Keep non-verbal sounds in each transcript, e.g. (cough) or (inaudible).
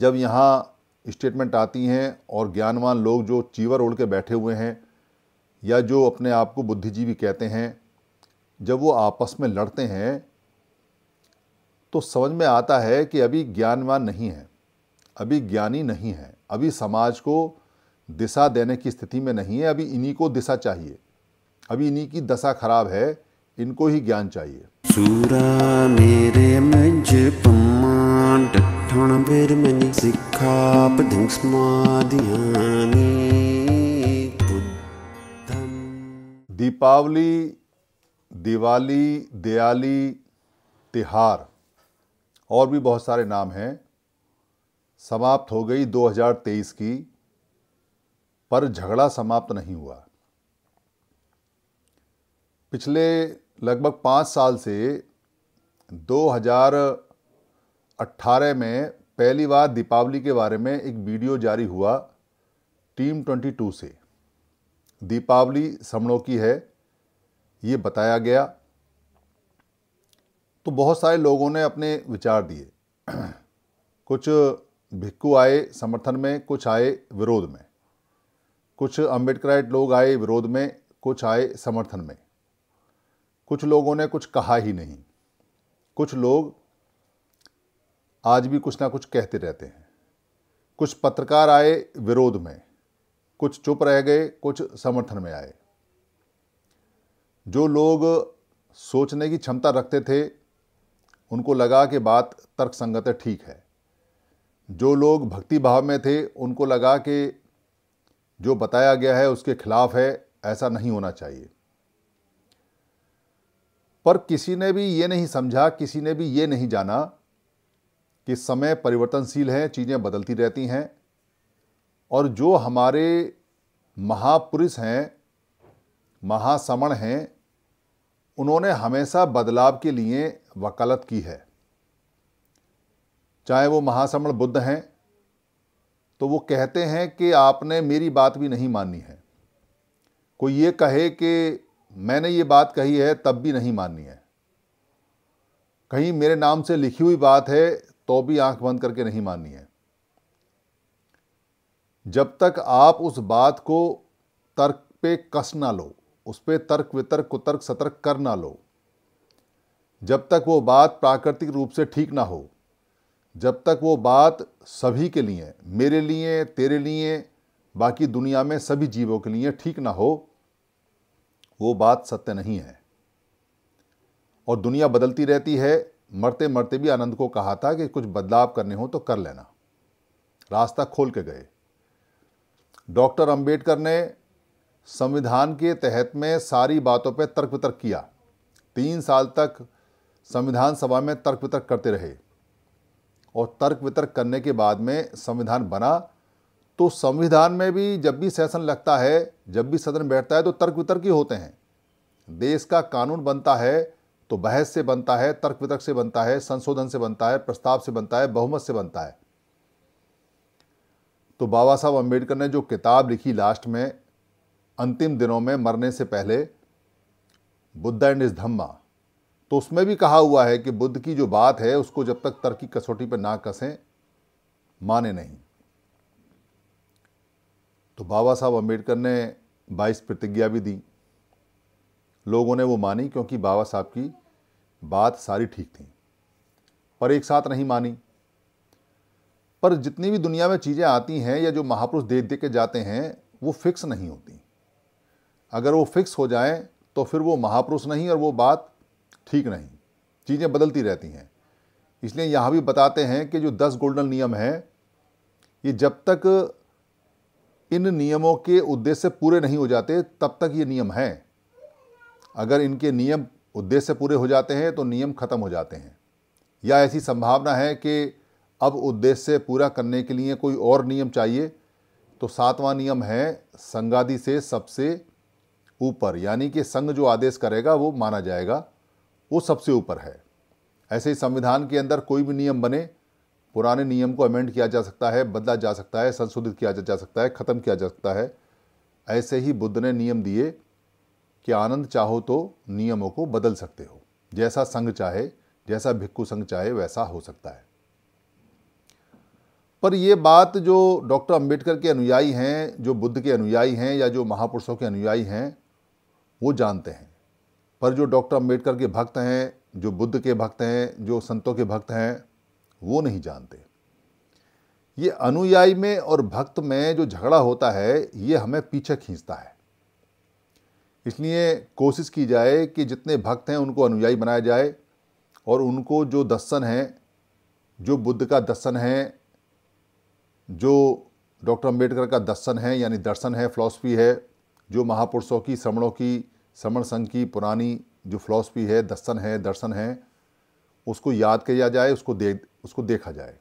जब यहाँ स्टेटमेंट आती हैं और ज्ञानवान लोग जो चीवर ओढ़ के बैठे हुए हैं या जो अपने आप को बुद्धिजीवी कहते हैं जब वो आपस में लड़ते हैं तो समझ में आता है कि अभी ज्ञानवान नहीं है अभी ज्ञानी नहीं है अभी समाज को दिशा देने की स्थिति में नहीं है अभी इन्हीं को दिशा चाहिए अभी इन्हीं की दशा खराब है इनको ही ज्ञान चाहिए सूरा मेरे मज पम्मा पठाण बेरमनि सिखापधिस्मादियानि दीपावली दिवाली दयाली तिहार और भी बहुत सारे नाम हैं समाप्त हो गई 2023 की पर झगड़ा समाप्त नहीं हुआ पिछले लगभग पाँच साल से 2018 में पहली बार दीपावली के बारे में एक वीडियो जारी हुआ टीम 22 से दीपावली समणों की है ये बताया गया तो बहुत सारे लोगों ने अपने विचार दिए (clears throat) कुछ भिक्कू आए समर्थन में कुछ आए विरोध में कुछ अम्बेडकराइट लोग आए विरोध में कुछ आए समर्थन में कुछ लोगों ने कुछ कहा ही नहीं कुछ लोग आज भी कुछ ना कुछ कहते रहते हैं कुछ पत्रकार आए विरोध में कुछ चुप रह गए कुछ समर्थन में आए जो लोग सोचने की क्षमता रखते थे उनको लगा कि बात तर्कसंगत है ठीक है जो लोग भक्ति भाव में थे उनको लगा कि जो बताया गया है उसके खिलाफ है ऐसा नहीं होना चाहिए पर किसी ने भी ये नहीं समझा किसी ने भी ये नहीं जाना कि समय परिवर्तनशील है चीज़ें बदलती रहती हैं और जो हमारे महापुरुष हैं महासमण हैं उन्होंने हमेशा बदलाव के लिए वकालत की है चाहे वो महासमण बुद्ध हैं तो वो कहते हैं कि आपने मेरी बात भी नहीं माननी है कोई ये कहे कि मैंने ये बात कही है तब भी नहीं माननी है कहीं मेरे नाम से लिखी हुई बात है तो भी आंख बंद करके नहीं माननी है जब तक आप उस बात को तर्क पे कस ना लो उस पर तर्क वितर्क कुतर्क सतर्क कर ना लो जब तक वो बात प्राकृतिक रूप से ठीक ना हो जब तक वो बात सभी के लिए मेरे लिए तेरे लिए बाकी दुनिया में सभी जीवों के लिए ठीक ना हो वो बात सत्य नहीं है और दुनिया बदलती रहती है मरते मरते भी आनंद को कहा था कि कुछ बदलाव करने हो तो कर लेना रास्ता खोल के गए डॉक्टर अंबेडकर ने संविधान के तहत में सारी बातों पर तर्क वितर्क किया तीन साल तक संविधान सभा में तर्क वितर्क करते रहे और तर्क वितर्क करने के बाद में संविधान बना तो संविधान में भी जब भी सेशन लगता है जब भी सदन बैठता है तो तर्क वितर्क ही होते हैं देश का कानून बनता है तो बहस से बनता है तर्क वितर्क से बनता है संशोधन से बनता है प्रस्ताव से बनता है बहुमत से बनता है तो बाबा साहब अम्बेडकर ने जो किताब लिखी लास्ट में अंतिम दिनों में मरने से पहले बुद्ध एंड इज धम्मा तो उसमें भी कहा हुआ है कि बुद्ध की जो बात है उसको जब तक तर्क की कसौटी पर ना कसें माने नहीं तो बाबा साहब अम्बेडकर ने बाईस प्रतिज्ञा भी दी लोगों ने वो मानी क्योंकि बाबा साहब की बात सारी ठीक थी पर एक साथ नहीं मानी पर जितनी भी दुनिया में चीज़ें आती हैं या जो महापुरुष देख देख के जाते हैं वो फिक्स नहीं होती अगर वो फिक्स हो जाए तो फिर वो महापुरुष नहीं और वो बात ठीक नहीं चीज़ें बदलती रहती हैं इसलिए यहाँ भी बताते हैं कि जो दस गोल्डन नियम हैं ये जब तक इन नियमों के उद्देश्य पूरे नहीं हो जाते तब तक ये नियम हैं अगर इनके नियम उद्देश्य पूरे हो जाते हैं तो नियम खत्म हो जाते हैं या ऐसी संभावना है कि अब उद्देश्य पूरा करने के लिए कोई और नियम चाहिए तो सातवां नियम है संगादि से सबसे ऊपर यानी कि संघ जो आदेश करेगा वो माना जाएगा वो सबसे ऊपर है ऐसे ही संविधान के अंदर कोई भी नियम बने पुराने नियम को अमेंड किया जा सकता है बदला जा सकता है संशोधित किया जा सकता है ख़त्म किया जा सकता है ऐसे ही बुद्ध ने नियम दिए कि आनंद चाहो तो नियमों को बदल सकते हो जैसा संग चाहे जैसा भिक्खु संग चाहे वैसा हो सकता है पर यह बात जो डॉक्टर अंबेडकर के अनुयायी हैं जो बुद्ध के अनुयायी हैं या जो महापुरुषों के अनुयायी हैं वो जानते हैं पर जो डॉक्टर अंबेडकर के भक्त हैं जो बुद्ध के भक्त हैं जो संतों के भक्त हैं वो नहीं जानते ये अनुयायी में और भक्त में जो झगड़ा होता है ये हमें पीछे खींचता है इसलिए कोशिश की जाए कि जितने भक्त हैं उनको अनुयायी बनाया जाए और उनको जो दर्शन है जो बुद्ध का दर्शन है जो डॉक्टर अम्बेडकर का दर्शन है यानी दर्शन है फ़िलासफ़ी है जो महापुरुषों की श्रमणों की श्रमण संघ की पुरानी जो फ़िलासफ़ी है दर्शन है दर्शन है उसको याद किया जाए उसको दे उसको देखा जाए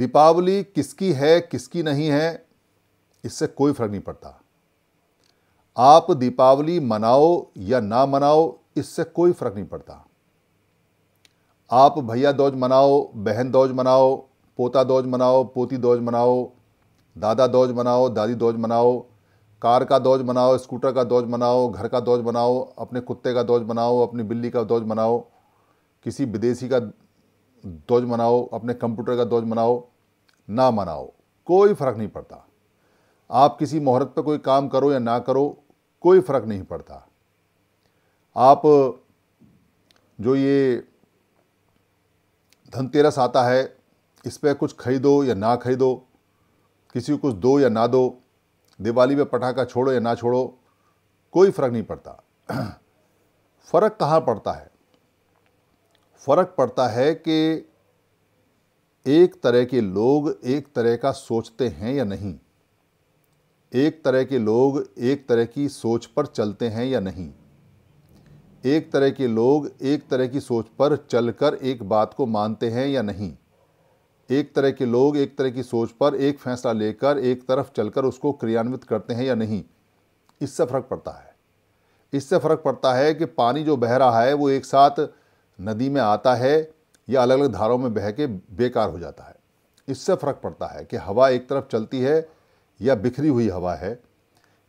दीपावली किसकी है किसकी नहीं है इससे कोई फर्क नहीं पड़ता आप दीपावली मनाओ या ना मनाओ इससे कोई फर्क नहीं पड़ता आप भैया दौज मनाओ बहन दौज मनाओ पोता दौज मनाओ पोती दौज मनाओ दादा दौज मनाओ दादी दौज मनाओ कार का दौज मनाओ स्कूटर का दौज मनाओ घर का दौज बनाओ अपने कुत्ते का दौज बनाओ अपनी बिल्ली का दौज मनाओ किसी विदेशी का दौज मनाओ अपने कंप्यूटर का दौज मनाओ ना मनाओ कोई फ़र्क नहीं पड़ता आप किसी मुहूर्त पर कोई काम करो या ना करो कोई फ़र्क नहीं पड़ता आप जो ये धनतेरस आता है इस पर कुछ खरीदो या ना खरीदो किसी को कुछ दो या ना दो दिवाली में पटाखा छोड़ो या ना छोड़ो कोई फ़र्क नहीं पड़ता (clears throat) फ़र्क कहाँ पड़ता है फ़र्क पड़ता है कि एक तरह के लोग एक तरह का सोचते हैं या नहीं एक तरह के लोग एक तरह की सोच पर चलते हैं या नहीं एक तरह के लोग एक तरह की सोच पर चलकर एक बात को मानते हैं या नहीं एक तरह के लोग एक तरह की सोच पर एक फैसला लेकर एक तरफ चलकर उसको क्रियान्वित करते हैं या नहीं इससे फ़र्क पड़ता है इससे फ़र्क पड़ता है कि पानी जो बह रहा है वो एक साथ नदी में आता है या अलग अलग धारों में बह के बेकार हो जाता है इससे फ़र्क पड़ता है कि हवा एक तरफ चलती है या बिखरी हुई हवा है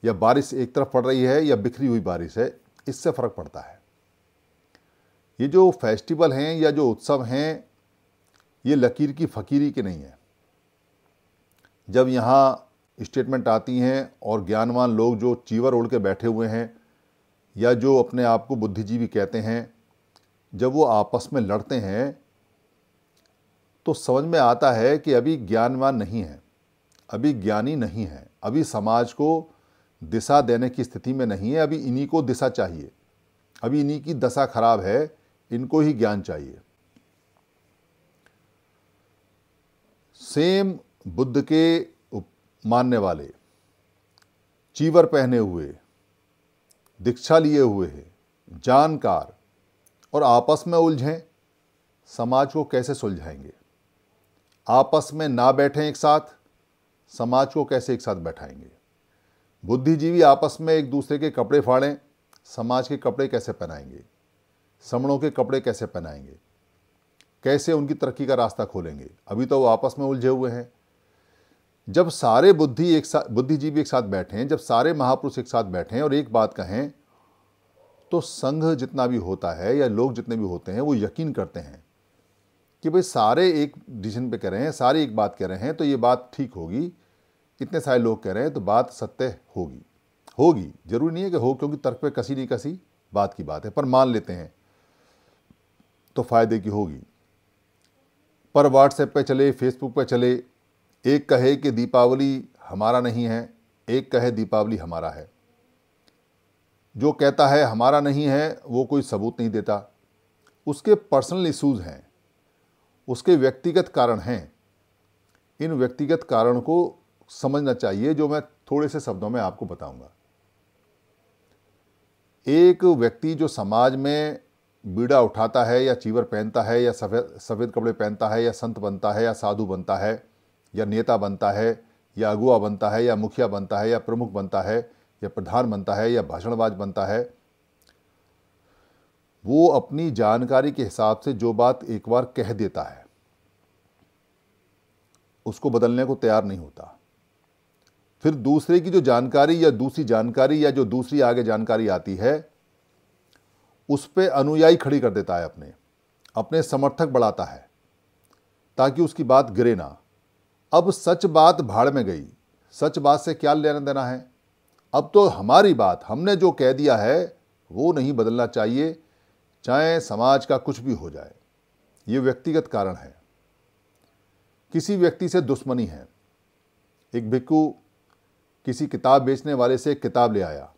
या बारिश एक तरफ पड़ रही है या बिखरी हुई बारिश है इससे फ़र्क पड़ता है ये जो फेस्टिवल हैं या जो उत्सव हैं ये लकीर की फ़कीरी के नहीं है जब यहाँ स्टेटमेंट आती हैं और ज्ञानवान लोग जो चीवर ओढ़ के बैठे हुए हैं या जो अपने आप को बुद्धिजीवी कहते हैं जब वो आपस में लड़ते हैं तो समझ में आता है कि अभी ज्ञानवान नहीं है अभी ज्ञानी नहीं है अभी समाज को दिशा देने की स्थिति में नहीं है अभी इन्हीं को दिशा चाहिए अभी इन्हीं की दशा खराब है इनको ही ज्ञान चाहिए सेम बुद्ध के मानने वाले चीवर पहने हुए दीक्षा लिए हुए हैं जानकार और आपस में उलझें समाज को कैसे सुलझाएंगे आपस में ना बैठें एक साथ समाज को कैसे एक साथ बैठाएंगे बुद्धिजीवी आपस में एक दूसरे के कपड़े फाड़ें समाज के कपड़े कैसे पहनाएंगे समणों के कपड़े कैसे पहनाएंगे कैसे उनकी तरक्की का रास्ता खोलेंगे अभी तो वो आपस में उलझे हुए हैं जब सारे बुद्धि एक साथ बुद्धिजीवी एक साथ बैठे हैं जब सारे महापुरुष एक साथ बैठें और एक बात कहें तो संघ जितना भी होता है या लोग जितने भी होते हैं वो यकीन करते हैं कि भाई सारे एक डिसीजन पे कह रहे हैं सारे एक बात कह रहे हैं तो ये बात ठीक होगी इतने सारे लोग कह रहे हैं तो बात सत्य होगी होगी जरूरी नहीं है कि हो क्योंकि तर्क पे कसी नहीं कसी बात की बात है पर मान लेते हैं तो फ़ायदे की होगी पर व्हाट्सएप पे चले फेसबुक पे चले एक कहे कि दीपावली हमारा नहीं है एक कहे दीपावली हमारा है जो कहता है हमारा नहीं है वो कोई सबूत नहीं देता उसके पर्सनल इश्यूज हैं उसके व्यक्तिगत कारण हैं इन व्यक्तिगत कारण को समझना चाहिए जो मैं थोड़े से शब्दों में आपको बताऊंगा एक व्यक्ति जो समाज में बीड़ा उठाता है या चीवर पहनता है या सफ़ेद सफ़ेद कपड़े पहनता है या संत बनता है या साधु बनता है या नेता बनता है या अगुआ बनता है या मुखिया बनता है या प्रमुख बनता है या प्रधान बनता है या भाषणबाज बनता है वो अपनी जानकारी के हिसाब से जो बात एक बार कह देता है उसको बदलने को तैयार नहीं होता फिर दूसरे की जो जानकारी या दूसरी जानकारी या जो दूसरी आगे जानकारी आती है उस पर अनुयायी खड़ी कर देता है अपने अपने समर्थक बढ़ाता है ताकि उसकी बात गिरे ना अब सच बात भाड़ में गई सच बात से क्या लेना देना है अब तो हमारी बात हमने जो कह दिया है वो नहीं बदलना चाहिए चाहे समाज का कुछ भी हो जाए ये व्यक्तिगत कारण है किसी व्यक्ति से दुश्मनी है एक भिक्कू किसी किताब बेचने वाले से किताब ले आया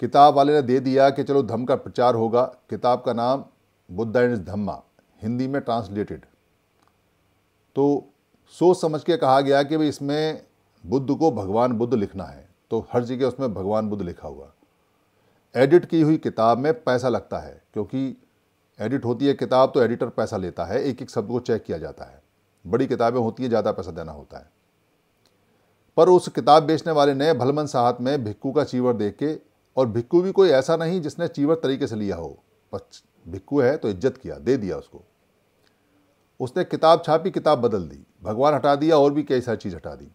किताब वाले ने दे दिया कि चलो धम्म का प्रचार होगा किताब का नाम बुद्ध एंड धम्मा हिंदी में ट्रांसलेटेड तो सोच समझ के कहा गया कि भाई इसमें बुद्ध को भगवान बुद्ध लिखना है तो हर जगह उसमें भगवान बुद्ध लिखा हुआ एडिट की हुई किताब में पैसा लगता है क्योंकि एडिट होती है किताब तो एडिटर पैसा लेता है एक एक शब्द को चेक किया जाता है बड़ी किताबें होती है ज़्यादा पैसा देना होता है पर उस किताब बेचने वाले ने भलमन साहत में भिक्कू का चीवर देख के और भिक्कू भी कोई ऐसा नहीं जिसने चीवर तरीके से लिया हो पर भिक्कू है तो इज्जत किया दे दिया उसको उसने किताब छापी किताब बदल दी भगवान हटा दिया और भी कई सारी चीज़ हटा दी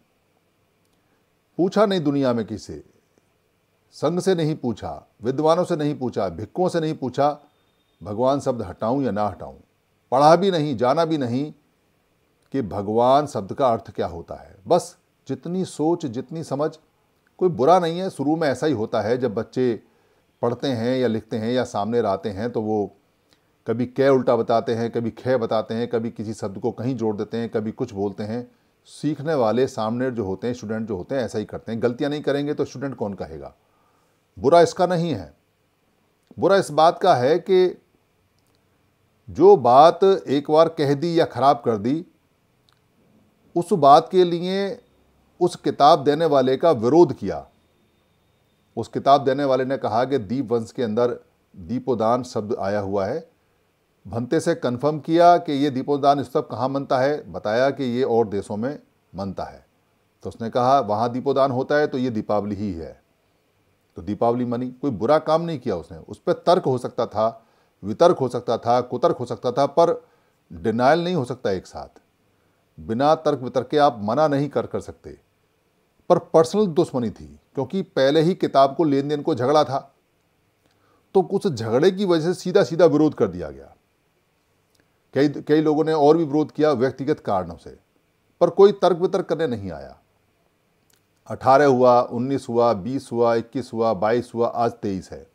पूछा नहीं दुनिया में किसे संघ से नहीं पूछा विद्वानों से नहीं पूछा भिक्कुओं से नहीं पूछा भगवान शब्द हटाऊं या ना हटाऊं पढ़ा भी नहीं जाना भी नहीं कि भगवान शब्द का अर्थ क्या होता है बस जितनी सोच जितनी समझ कोई बुरा नहीं है शुरू में ऐसा ही होता है जब बच्चे पढ़ते हैं या लिखते हैं या सामने आते हैं तो वो कभी कै उल्टा बताते हैं कभी खे बताते हैं कभी किसी शब्द को कहीं जोड़ देते हैं कभी कुछ बोलते हैं सीखने वाले सामने जो होते हैं स्टूडेंट जो होते हैं ऐसा ही करते हैं गलतियाँ नहीं करेंगे तो स्टूडेंट कौन कहेगा बुरा इसका नहीं है बुरा इस बात का है कि जो बात एक बार कह दी या ख़राब कर दी उस बात के लिए उस किताब देने वाले का विरोध किया उस किताब देने वाले ने कहा कि दीप वंश के अंदर दीपोदान शब्द आया हुआ है भंते से कन्फर्म किया कि ये दीपोदान इस सब कहाँ मनता है बताया कि ये और देशों में मनता है तो उसने कहा वहाँ दीपोदान होता है तो ये दीपावली ही है तो दीपावली मनी कोई बुरा काम नहीं किया उसने उस पर तर्क हो सकता था वितर्क हो सकता था कुतर्क हो सकता था पर डिनाइल नहीं हो सकता एक साथ बिना तर्क वितर्क के आप मना नहीं कर कर सकते पर पर्सनल दुश्मनी थी क्योंकि पहले ही किताब को लेन देन को झगड़ा था तो कुछ झगड़े की वजह से सीधा सीधा विरोध कर दिया गया कई कई लोगों ने और भी विरोध किया व्यक्तिगत कारणों से पर कोई तर्क वितर्क करने नहीं आया अठारह हुआ उन्नीस हुआ बीस हुआ इक्कीस हुआ बाईस हुआ आज तेईस है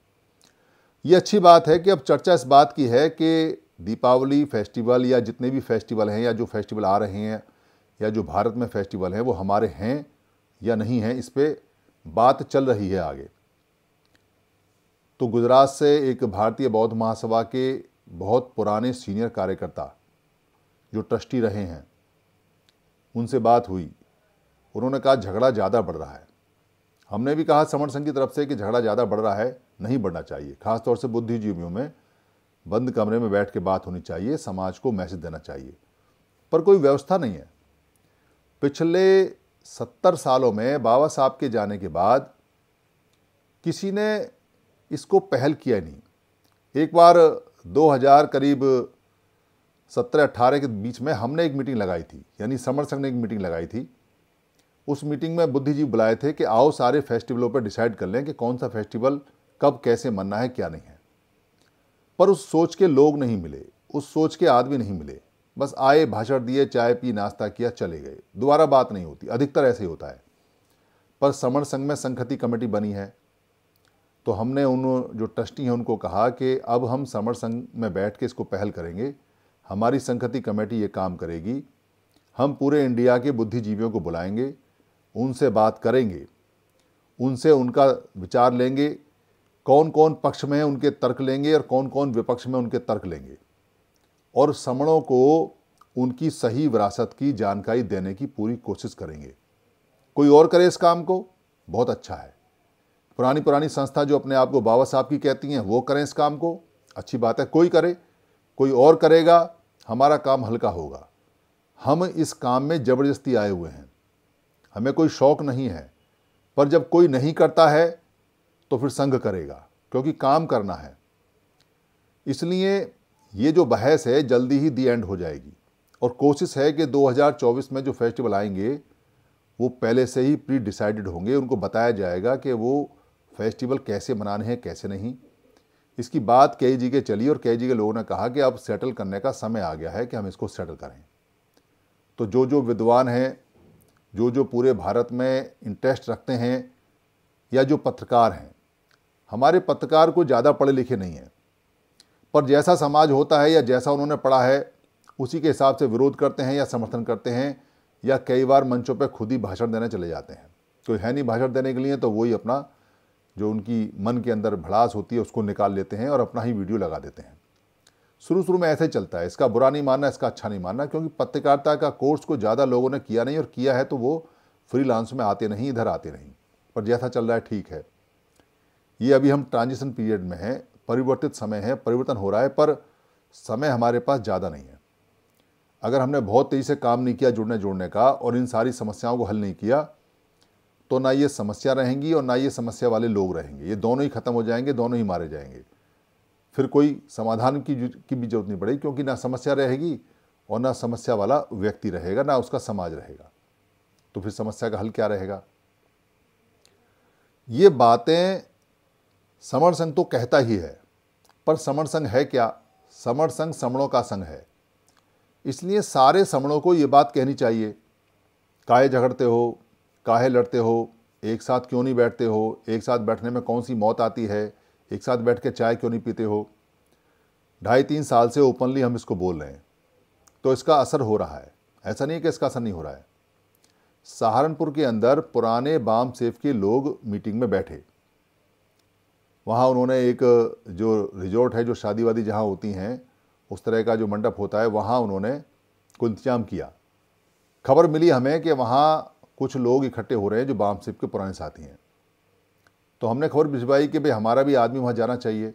यह अच्छी बात है कि अब चर्चा इस बात की है कि दीपावली फेस्टिवल या जितने भी फेस्टिवल हैं या जो फेस्टिवल आ रहे हैं या जो भारत में फेस्टिवल हैं वो हमारे हैं या नहीं है इस पर बात चल रही है आगे तो गुजरात से एक भारतीय बौद्ध महासभा के बहुत पुराने सीनियर कार्यकर्ता जो ट्रस्टी रहे हैं उनसे बात हुई उन्होंने कहा झगड़ा ज़्यादा बढ़ रहा है हमने भी कहा समर संघ की तरफ से कि झगड़ा ज़्यादा बढ़ रहा है नहीं बढ़ना चाहिए खासतौर से बुद्धिजीवियों में बंद कमरे में बैठ के बात होनी चाहिए समाज को मैसेज देना चाहिए पर कोई व्यवस्था नहीं है पिछले सत्तर सालों में बाबा साहब के जाने के बाद किसी ने इसको पहल किया नहीं एक बार 2000 करीब सत्रह अट्ठारह के बीच में हमने एक मीटिंग लगाई थी यानी समर संघ ने एक मीटिंग लगाई थी उस मीटिंग में बुद्धिजी बुलाए थे कि आओ सारे फेस्टिवलों पर डिसाइड कर लें कि कौन सा फेस्टिवल कब कैसे मनना है क्या नहीं है पर उस सोच के लोग नहीं मिले उस सोच के आदमी नहीं मिले बस आए भाषण दिए चाय पी नाश्ता किया चले गए दोबारा बात नहीं होती अधिकतर ऐसे ही होता है पर समण संघ में संखति कमेटी बनी है तो हमने उन जो ट्रस्टी हैं उनको कहा कि अब हम समर संघ में बैठ के इसको पहल करेंगे हमारी संखति कमेटी ये काम करेगी हम पूरे इंडिया के बुद्धिजीवियों को बुलाएंगे उनसे बात करेंगे उनसे उनका विचार लेंगे कौन कौन पक्ष में उनके तर्क लेंगे और कौन कौन विपक्ष में उनके तर्क लेंगे और समणों को उनकी सही विरासत की जानकारी देने की पूरी कोशिश करेंगे कोई और करे इस काम को बहुत अच्छा है पुरानी पुरानी संस्था जो अपने आप को बाबा साहब की कहती हैं वो करें इस काम को अच्छी बात है कोई करे कोई और करेगा हमारा काम हल्का होगा हम इस काम में ज़बरदस्ती आए हुए हैं हमें कोई शौक नहीं है पर जब कोई नहीं करता है तो फिर संघ करेगा क्योंकि काम करना है इसलिए ये जो बहस है जल्दी ही दी एंड हो जाएगी और कोशिश है कि 2024 में जो फेस्टिवल आएंगे वो पहले से ही प्री डिसाइडेड होंगे उनको बताया जाएगा कि वो फेस्टिवल कैसे मनाने हैं कैसे नहीं इसकी बात के जी के चली और के जी के लोगों ने कहा कि अब सेटल करने का समय आ गया है कि हम इसको सेटल करें तो जो जो विद्वान हैं जो जो पूरे भारत में इंटरेस्ट रखते हैं या जो पत्रकार हैं हमारे पत्रकार को ज़्यादा पढ़े लिखे नहीं हैं पर जैसा समाज होता है या जैसा उन्होंने पढ़ा है उसी के हिसाब से विरोध करते हैं या समर्थन करते हैं या कई बार मंचों पर खुद ही भाषण देने चले जाते हैं कोई तो है नहीं भाषण देने के लिए तो वही अपना जो उनकी मन के अंदर भड़ास होती है उसको निकाल लेते हैं और अपना ही वीडियो लगा देते हैं शुरू शुरू में ऐसे चलता है इसका बुरा नहीं मानना इसका अच्छा नहीं मानना क्योंकि पत्रकारिता का कोर्स को ज़्यादा लोगों ने किया नहीं और किया है तो वो फ्री में आते नहीं इधर आते नहीं पर जैसा चल रहा है ठीक है ये अभी हम ट्रांजिशन पीरियड में हैं परिवर्तित समय है परिवर्तन हो रहा है पर समय हमारे पास ज़्यादा नहीं है अगर हमने बहुत तेज़ी से काम नहीं किया जुड़ने जुड़ने का और इन सारी समस्याओं को हल नहीं किया तो ना ये समस्या रहेंगी और ना ये समस्या वाले लोग रहेंगे ये दोनों ही ख़त्म हो जाएंगे दोनों ही मारे जाएंगे फिर कोई समाधान की की भी जरूरत नहीं पड़ेगी क्योंकि ना समस्या रहेगी और ना समस्या वाला व्यक्ति रहेगा ना उसका समाज रहेगा तो फिर समस्या का हल क्या रहेगा ये बातें समर संघ तो कहता ही है पर समर संघ है क्या समर संघ समणों का संघ है इसलिए सारे समणों को ये बात कहनी चाहिए काहे झगड़ते हो काहे लड़ते हो एक साथ क्यों नहीं बैठते हो एक साथ बैठने में कौन सी मौत आती है एक साथ बैठ के चाय क्यों नहीं पीते हो ढाई तीन साल से ओपनली हम इसको बोल रहे हैं तो इसका असर हो रहा है ऐसा नहीं है कि इसका असर नहीं हो रहा है सहारनपुर के अंदर पुराने बाम सेफ के लोग मीटिंग में बैठे वहाँ उन्होंने एक जो रिजॉर्ट है जो शादी वादी जहाँ होती हैं उस तरह का जो मंडप होता है वहाँ उन्होंने को इंतजाम किया खबर मिली हमें कि वहाँ कुछ लोग इकट्ठे हो रहे हैं जो बाम सिप के पुराने साथी हैं तो हमने खबर भिजवाई कि भाई हमारा भी आदमी वहाँ जाना चाहिए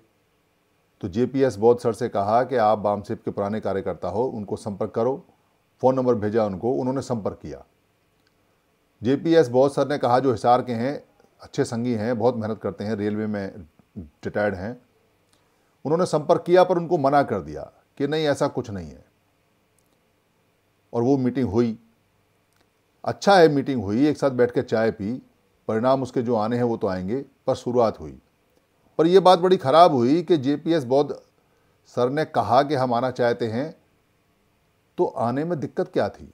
तो J P S Baudh sir से कहा कि आप बाम सिप के पुराने कार्यकर्ता हो उनको संपर्क करो फ़ोन नंबर भेजा उनको उन्होंने संपर्क किया J P S Baudh sir ने कहा जो हिसार के हैं अच्छे संगी हैं बहुत मेहनत करते हैं रेलवे में डिटायर्ड हैं उन्होंने संपर्क किया पर उनको मना कर दिया कि नहीं ऐसा कुछ नहीं है और वो मीटिंग हुई अच्छा है मीटिंग हुई एक साथ बैठ कर चाय पी परिणाम उसके जो आने हैं वो तो आएंगे पर शुरुआत हुई पर यह बात बड़ी ख़राब हुई कि जेपीएस बौद्ध सर ने कहा कि हम आना चाहते हैं तो आने में दिक्कत क्या थी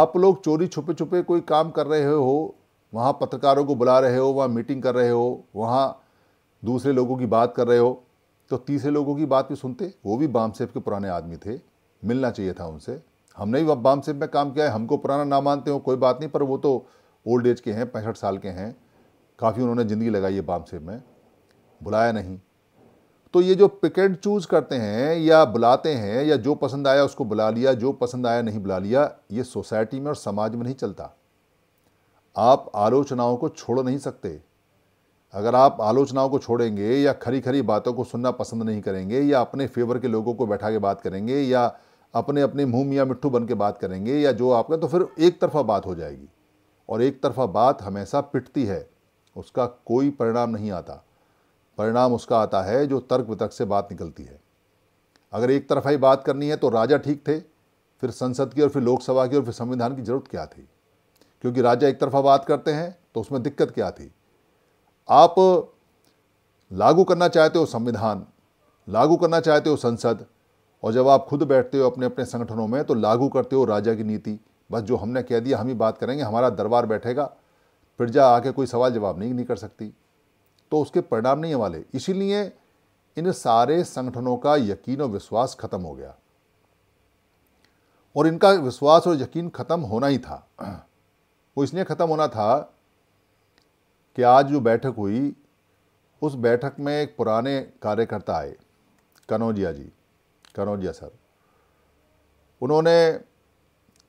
आप लोग चोरी छुपे छुपे कोई काम कर रहे हो वहाँ पत्रकारों को बुला रहे हो वहाँ मीटिंग कर रहे हो वहाँ दूसरे लोगों की बात कर रहे हो तो तीसरे लोगों की बात भी सुनते वो भी बामसेब के पुराने आदमी थे मिलना चाहिए था उनसे हमने भी बामसेब में काम किया है हमको पुराना ना मानते हो कोई बात नहीं पर वो तो ओल्ड एज के हैं पैंसठ साल के हैं काफ़ी उन्होंने ज़िंदगी लगाई है बामसेब में बुलाया नहीं तो ये जो पिकेट चूज करते हैं या बुलाते हैं या जो पसंद आया उसको बुला लिया जो पसंद आया नहीं बुला लिया ये सोसाइटी में और समाज में नहीं चलता आप आलोचनाओं को छोड़ नहीं सकते अगर आप आलोचनाओं को छोड़ेंगे या खरी खरी बातों को सुनना पसंद नहीं करेंगे या अपने फेवर के लोगों को बैठा के बात करेंगे या अपने अपने मुँह मियाँ मिट्टू बन के बात करेंगे या जो आपका तो फिर एक तरफा बात हो जाएगी और एक तरफा बात हमेशा पिटती है उसका कोई परिणाम नहीं आता परिणाम उसका आता है जो तर्क वितर्क से बात निकलती है अगर एक तरफा ही बात करनी है तो राजा ठीक थे फिर संसद की और फिर लोकसभा की और फिर संविधान की जरूरत क्या थी क्योंकि राजा एक तरफा बात करते हैं तो उसमें दिक्कत क्या थी आप लागू करना चाहते हो संविधान लागू करना चाहते हो संसद और जब आप खुद बैठते हो अपने अपने संगठनों में तो लागू करते हो राजा की नीति बस जो हमने कह दिया हम ही बात करेंगे हमारा दरबार बैठेगा प्रजा आके कोई सवाल जवाब नहीं नहीं कर सकती तो उसके परिणाम नहीं है वाले इसीलिए इन सारे संगठनों का यकीन और विश्वास खत्म हो गया और इनका विश्वास और यकीन खत्म होना ही था वो इसलिए खत्म होना था कि आज जो बैठक हुई उस बैठक में एक पुराने कार्यकर्ता आए कनौजिया जी कनौजिया सर उन्होंने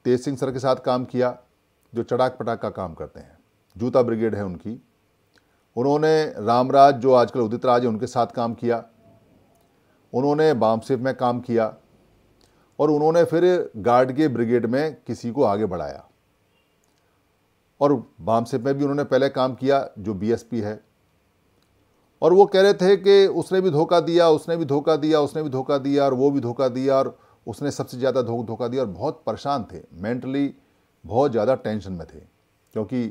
तेज सिंह सर के साथ काम किया जो चटाक पटाक का काम करते हैं जूता ब्रिगेड है उनकी उन्होंने रामराज जो आजकल उदित राज है उनके साथ काम किया उन्होंने बामसिफ में काम किया और उन्होंने फिर गार्ड के ब्रिगेड में किसी को आगे बढ़ाया और बामसेप में भी उन्होंने पहले काम किया जो बीएसपी है और वो कह रहे थे कि उसने भी धोखा दिया उसने भी धोखा दिया उसने भी धोखा दिया और वो भी धोखा दिया और उसने सबसे ज़्यादा धोखा दिया और बहुत परेशान थे मेंटली बहुत ज़्यादा टेंशन में थे क्योंकि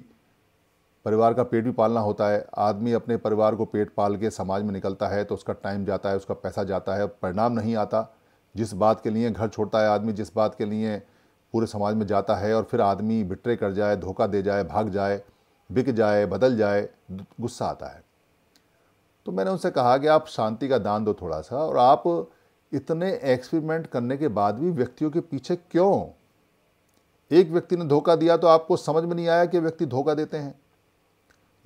परिवार का पेट भी पालना होता है आदमी अपने परिवार को पेट पाल के समाज में निकलता है तो उसका टाइम जाता है उसका पैसा जाता है परिणाम नहीं आता जिस बात के लिए घर छोड़ता है आदमी जिस बात के लिए पूरे समाज में जाता है और फिर आदमी बिट्रे कर जाए धोखा दे जाए भाग जाए बिक जाए बदल जाए गुस्सा आता है तो मैंने उनसे कहा कि आप शांति का दान दो थोड़ा सा और आप इतने एक्सपेरिमेंट करने के बाद भी व्यक्तियों के पीछे क्यों एक व्यक्ति ने धोखा दिया तो आपको समझ में नहीं आया कि व्यक्ति धोखा देते हैं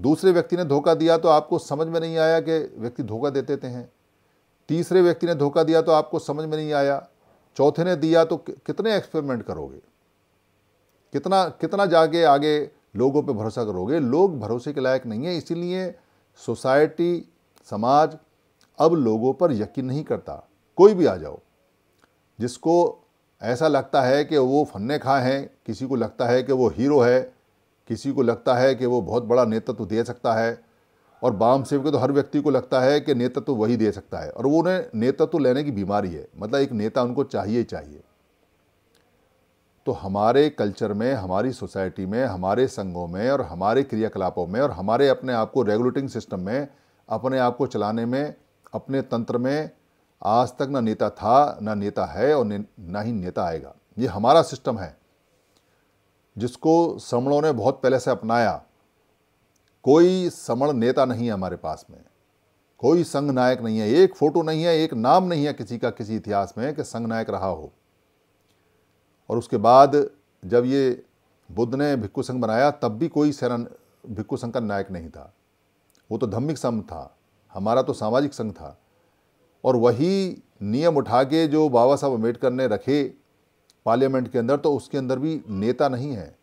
दूसरे व्यक्ति ने धोखा दिया तो आपको समझ में नहीं आया कि व्यक्ति धोखा दे देते हैं तीसरे व्यक्ति ने धोखा दिया तो आपको समझ में नहीं आया चौथे ने दिया तो कितने एक्सपेरिमेंट करोगे कितना कितना जाके आगे लोगों पे भरोसा करोगे लोग भरोसे के लायक नहीं है इसीलिए सोसाइटी समाज अब लोगों पर यकीन नहीं करता कोई भी आ जाओ जिसको ऐसा लगता है कि वो फन्ने खा हैं किसी को लगता है कि वो हीरो है किसी को लगता है कि वो बहुत बड़ा नेतृत्व दे सकता है और वाम सेवक तो हर व्यक्ति को लगता है कि नेतृत्व तो वही दे सकता है और वो उन्हें नेतृत्व तो लेने की बीमारी है मतलब एक नेता उनको चाहिए ही चाहिए तो हमारे कल्चर में हमारी सोसाइटी में हमारे संघों में और हमारे क्रियाकलापों में और हमारे अपने आप को रेगुलेटिंग सिस्टम में अपने आप को चलाने में अपने तंत्र में आज तक ना नेता था ना नेता है और ना ही नेता आएगा ये हमारा सिस्टम है जिसको समणों ने बहुत पहले से अपनाया कोई समण नेता नहीं है हमारे पास में कोई संघ नायक नहीं है एक फोटो नहीं है एक नाम नहीं है किसी का किसी इतिहास में कि संघ नायक रहा हो और उसके बाद जब ये बुद्ध ने भिक्खु संघ बनाया तब भी कोई शरण भिक्खु संघ का नायक नहीं था वो तो धम्मिक संघ था हमारा तो सामाजिक संघ था और वही नियम उठा के जो बाबा साहब अम्बेडकर ने रखे पार्लियामेंट के अंदर तो उसके अंदर भी नेता नहीं है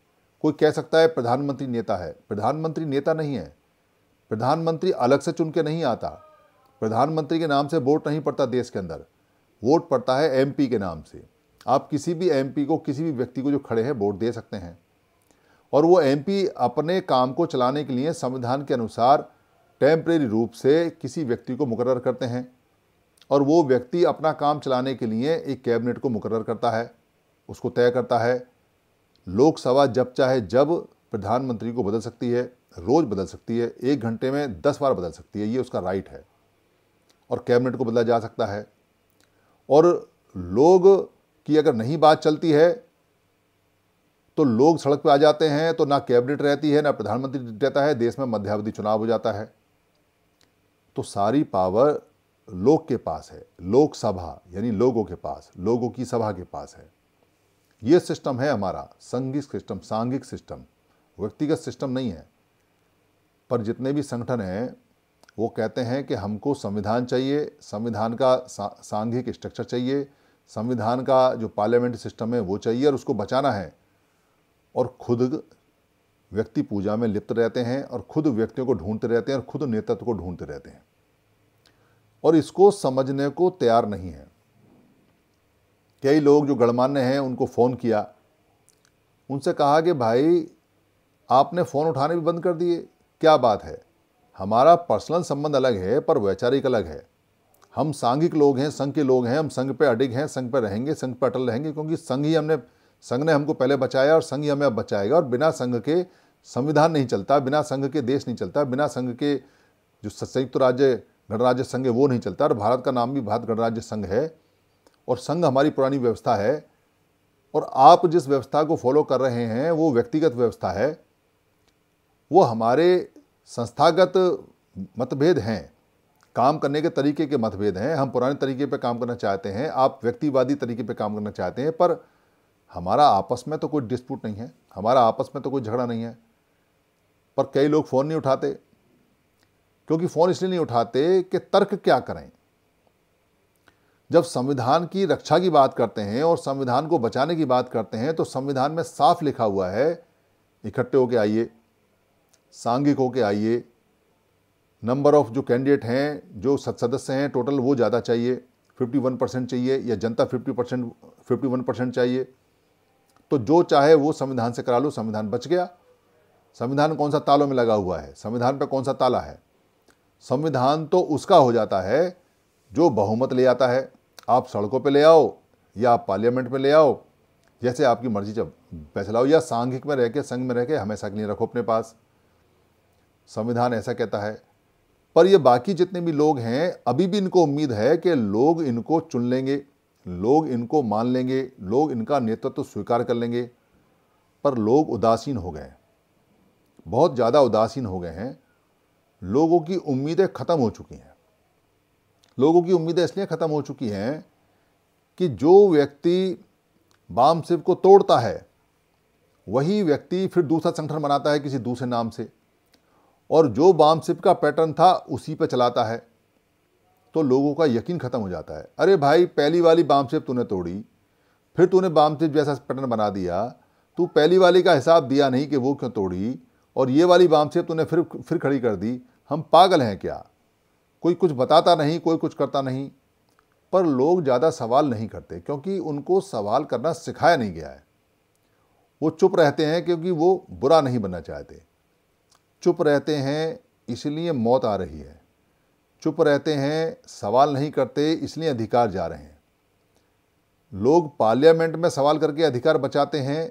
कोई कह सकता है प्रधानमंत्री नेता है प्रधानमंत्री नेता नहीं है प्रधानमंत्री अलग से चुन के नहीं आता प्रधानमंत्री के नाम से वोट नहीं पड़ता देश के अंदर वोट पड़ता है एमपी के नाम से आप किसी भी एमपी को किसी भी व्यक्ति को जो खड़े हैं वोट दे सकते हैं और वो एमपी अपने काम को चलाने के लिए संविधान के अनुसार टेम्परेरी रूप से किसी व्यक्ति को मुकर करते हैं और वो व्यक्ति अपना काम चलाने के लिए एक कैबिनेट को मुकर करता है उसको तय करता है लोकसभा जब चाहे जब प्रधानमंत्री को बदल सकती है रोज़ बदल सकती है एक घंटे में दस बार बदल सकती है ये उसका राइट है और कैबिनेट को बदला जा सकता है और लोग की अगर नहीं बात चलती है तो लोग सड़क पर आ जाते हैं तो ना कैबिनेट रहती है ना प्रधानमंत्री रहता है देश में मध्यावधि चुनाव हो जाता है तो सारी पावर लोक के पास है लोकसभा यानी लोगों के पास लोगों की सभा के पास है ये सिस्टम है हमारा संघिक सिस्टम सांघिक सिस्टम व्यक्तिगत सिस्टम नहीं है पर जितने भी संगठन हैं वो कहते हैं कि हमको संविधान चाहिए संविधान का सांघिक स्ट्रक्चर चाहिए संविधान का जो पार्लियामेंट्री सिस्टम है वो चाहिए और उसको बचाना है और खुद व्यक्ति पूजा में लिप्त रहते हैं और खुद व्यक्तियों को ढूंढते रहते हैं और खुद नेतृत्व को ढूंढते रहते हैं और इसको समझने को तैयार नहीं है कई लोग जो गणमान्य हैं उनको फ़ोन किया उनसे कहा कि भाई आपने फ़ोन उठाने भी बंद कर दिए क्या बात है हमारा पर्सनल संबंध अलग है पर वैचारिक अलग है हम सांघिक लोग हैं संघ के लोग हैं हम संघ पे अडिग हैं संघ पे रहेंगे संघ पे अटल रहेंगे क्योंकि संघ ही हमने संघ ने हमको पहले बचाया और संघ ही हमें अब बचाएगा और बिना संघ के संविधान नहीं चलता बिना संघ के देश नहीं चलता बिना संघ के जो संयुक्त राज्य गणराज्य संघ है वो नहीं चलता और भारत का नाम भी भारत गणराज्य संघ है और संघ हमारी पुरानी व्यवस्था है और आप जिस व्यवस्था को फॉलो कर रहे हैं वो व्यक्तिगत व्यवस्था है वो हमारे संस्थागत मतभेद हैं काम करने के तरीके के मतभेद हैं हम पुराने तरीके पर काम करना चाहते हैं आप व्यक्तिवादी तरीके पर काम करना चाहते हैं पर हमारा आपस में तो कोई डिस्प्यूट नहीं है हमारा आपस में तो कोई झगड़ा नहीं है पर कई लोग फ़ोन नहीं उठाते क्योंकि फ़ोन इसलिए नहीं उठाते कि तर्क क्या करें जब संविधान की रक्षा की बात करते हैं और संविधान को बचाने की बात करते हैं तो संविधान में साफ लिखा हुआ है इकट्ठे होके आइए सांघिक होके आइए नंबर ऑफ़ जो कैंडिडेट हैं जो सदस्य हैं टोटल वो ज़्यादा चाहिए 51 परसेंट चाहिए या जनता 50 परसेंट फिफ्टी परसेंट चाहिए तो जो चाहे वो संविधान से करा लो संविधान बच गया संविधान कौन सा तालों में लगा हुआ है संविधान पर कौन सा ताला है संविधान तो उसका हो जाता है जो बहुमत ले आता है आप सड़कों पे ले आओ या आप पार्लियामेंट में ले आओ जैसे आपकी मर्जी जब फैसलाओ या सांघिक में रह के संघ में रह के हमेशा के लिए रखो अपने पास संविधान ऐसा कहता है पर ये बाकी जितने भी लोग हैं अभी भी इनको उम्मीद है कि लोग इनको चुन लेंगे लोग इनको मान लेंगे लोग इनका नेतृत्व तो स्वीकार कर लेंगे पर लोग उदासीन हो गए बहुत ज़्यादा उदासीन हो गए हैं लोगों की उम्मीदें ख़त्म हो चुकी हैं लोगों की उम्मीदें इसलिए ख़त्म हो चुकी हैं कि जो व्यक्ति बाम शिव को तोड़ता है वही व्यक्ति फिर दूसरा संगठन बनाता है किसी दूसरे नाम से और जो बाम शिव का पैटर्न था उसी पर चलाता है तो लोगों का यकीन ख़त्म हो जाता है अरे भाई पहली वाली बाम शिव तूने तोड़ी फिर तूने बाम शिव जैसा पैटर्न बना दिया तू पहली वाली का हिसाब दिया नहीं कि वो क्यों तोड़ी और ये वाली बाम शिव तूने फिर फिर खड़ी कर दी हम पागल हैं क्या कोई कुछ बताता नहीं कोई कुछ करता नहीं पर लोग ज़्यादा सवाल नहीं करते क्योंकि उनको सवाल करना सिखाया नहीं गया है वो चुप रहते हैं क्योंकि वो बुरा नहीं बनना चाहते चुप रहते हैं इसलिए मौत आ रही है चुप रहते हैं सवाल नहीं करते इसलिए अधिकार जा रहे हैं लोग पार्लियामेंट में सवाल करके अधिकार बचाते हैं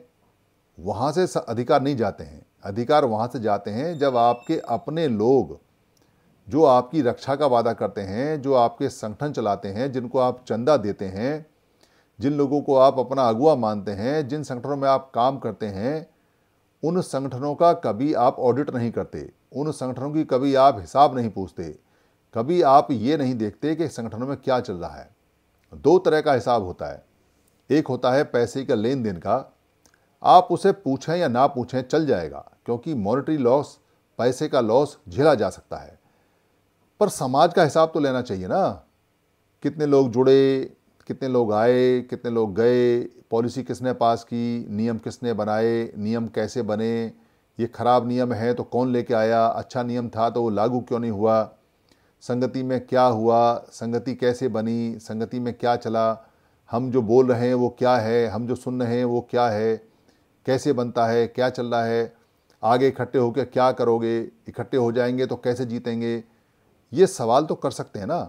वहाँ से अधिकार नहीं जाते हैं अधिकार वहाँ से जाते हैं जब आपके अपने लोग जो आपकी रक्षा का वादा करते हैं जो आपके संगठन चलाते हैं जिनको आप चंदा देते हैं जिन लोगों को आप अपना अगुआ मानते हैं जिन संगठनों में आप काम करते हैं उन संगठनों का कभी आप ऑडिट नहीं करते उन संगठनों की कभी आप हिसाब नहीं पूछते कभी आप ये नहीं देखते कि संगठनों में क्या चल रहा है दो तरह का हिसाब होता है एक होता है पैसे का लेन देन का आप उसे पूछें या ना पूछें चल जाएगा क्योंकि मॉनिटरी लॉस पैसे का लॉस झेला जा सकता है पर समाज का हिसाब तो लेना चाहिए ना कितने लोग जुड़े कितने लोग आए कितने लोग गए पॉलिसी किसने पास की नियम किसने बनाए नियम कैसे बने ये ख़राब नियम है तो कौन लेके आया अच्छा नियम था तो वो लागू क्यों नहीं हुआ संगति में क्या हुआ संगति कैसे बनी संगति में क्या चला हम जो बोल रहे हैं वो क्या है हम जो सुन रहे हैं वो क्या है कैसे बनता है क्या चल रहा है आगे इकट्ठे होकर क्या करोगे इकट्ठे हो जाएंगे तो कैसे जीतेंगे ये सवाल तो कर सकते हैं ना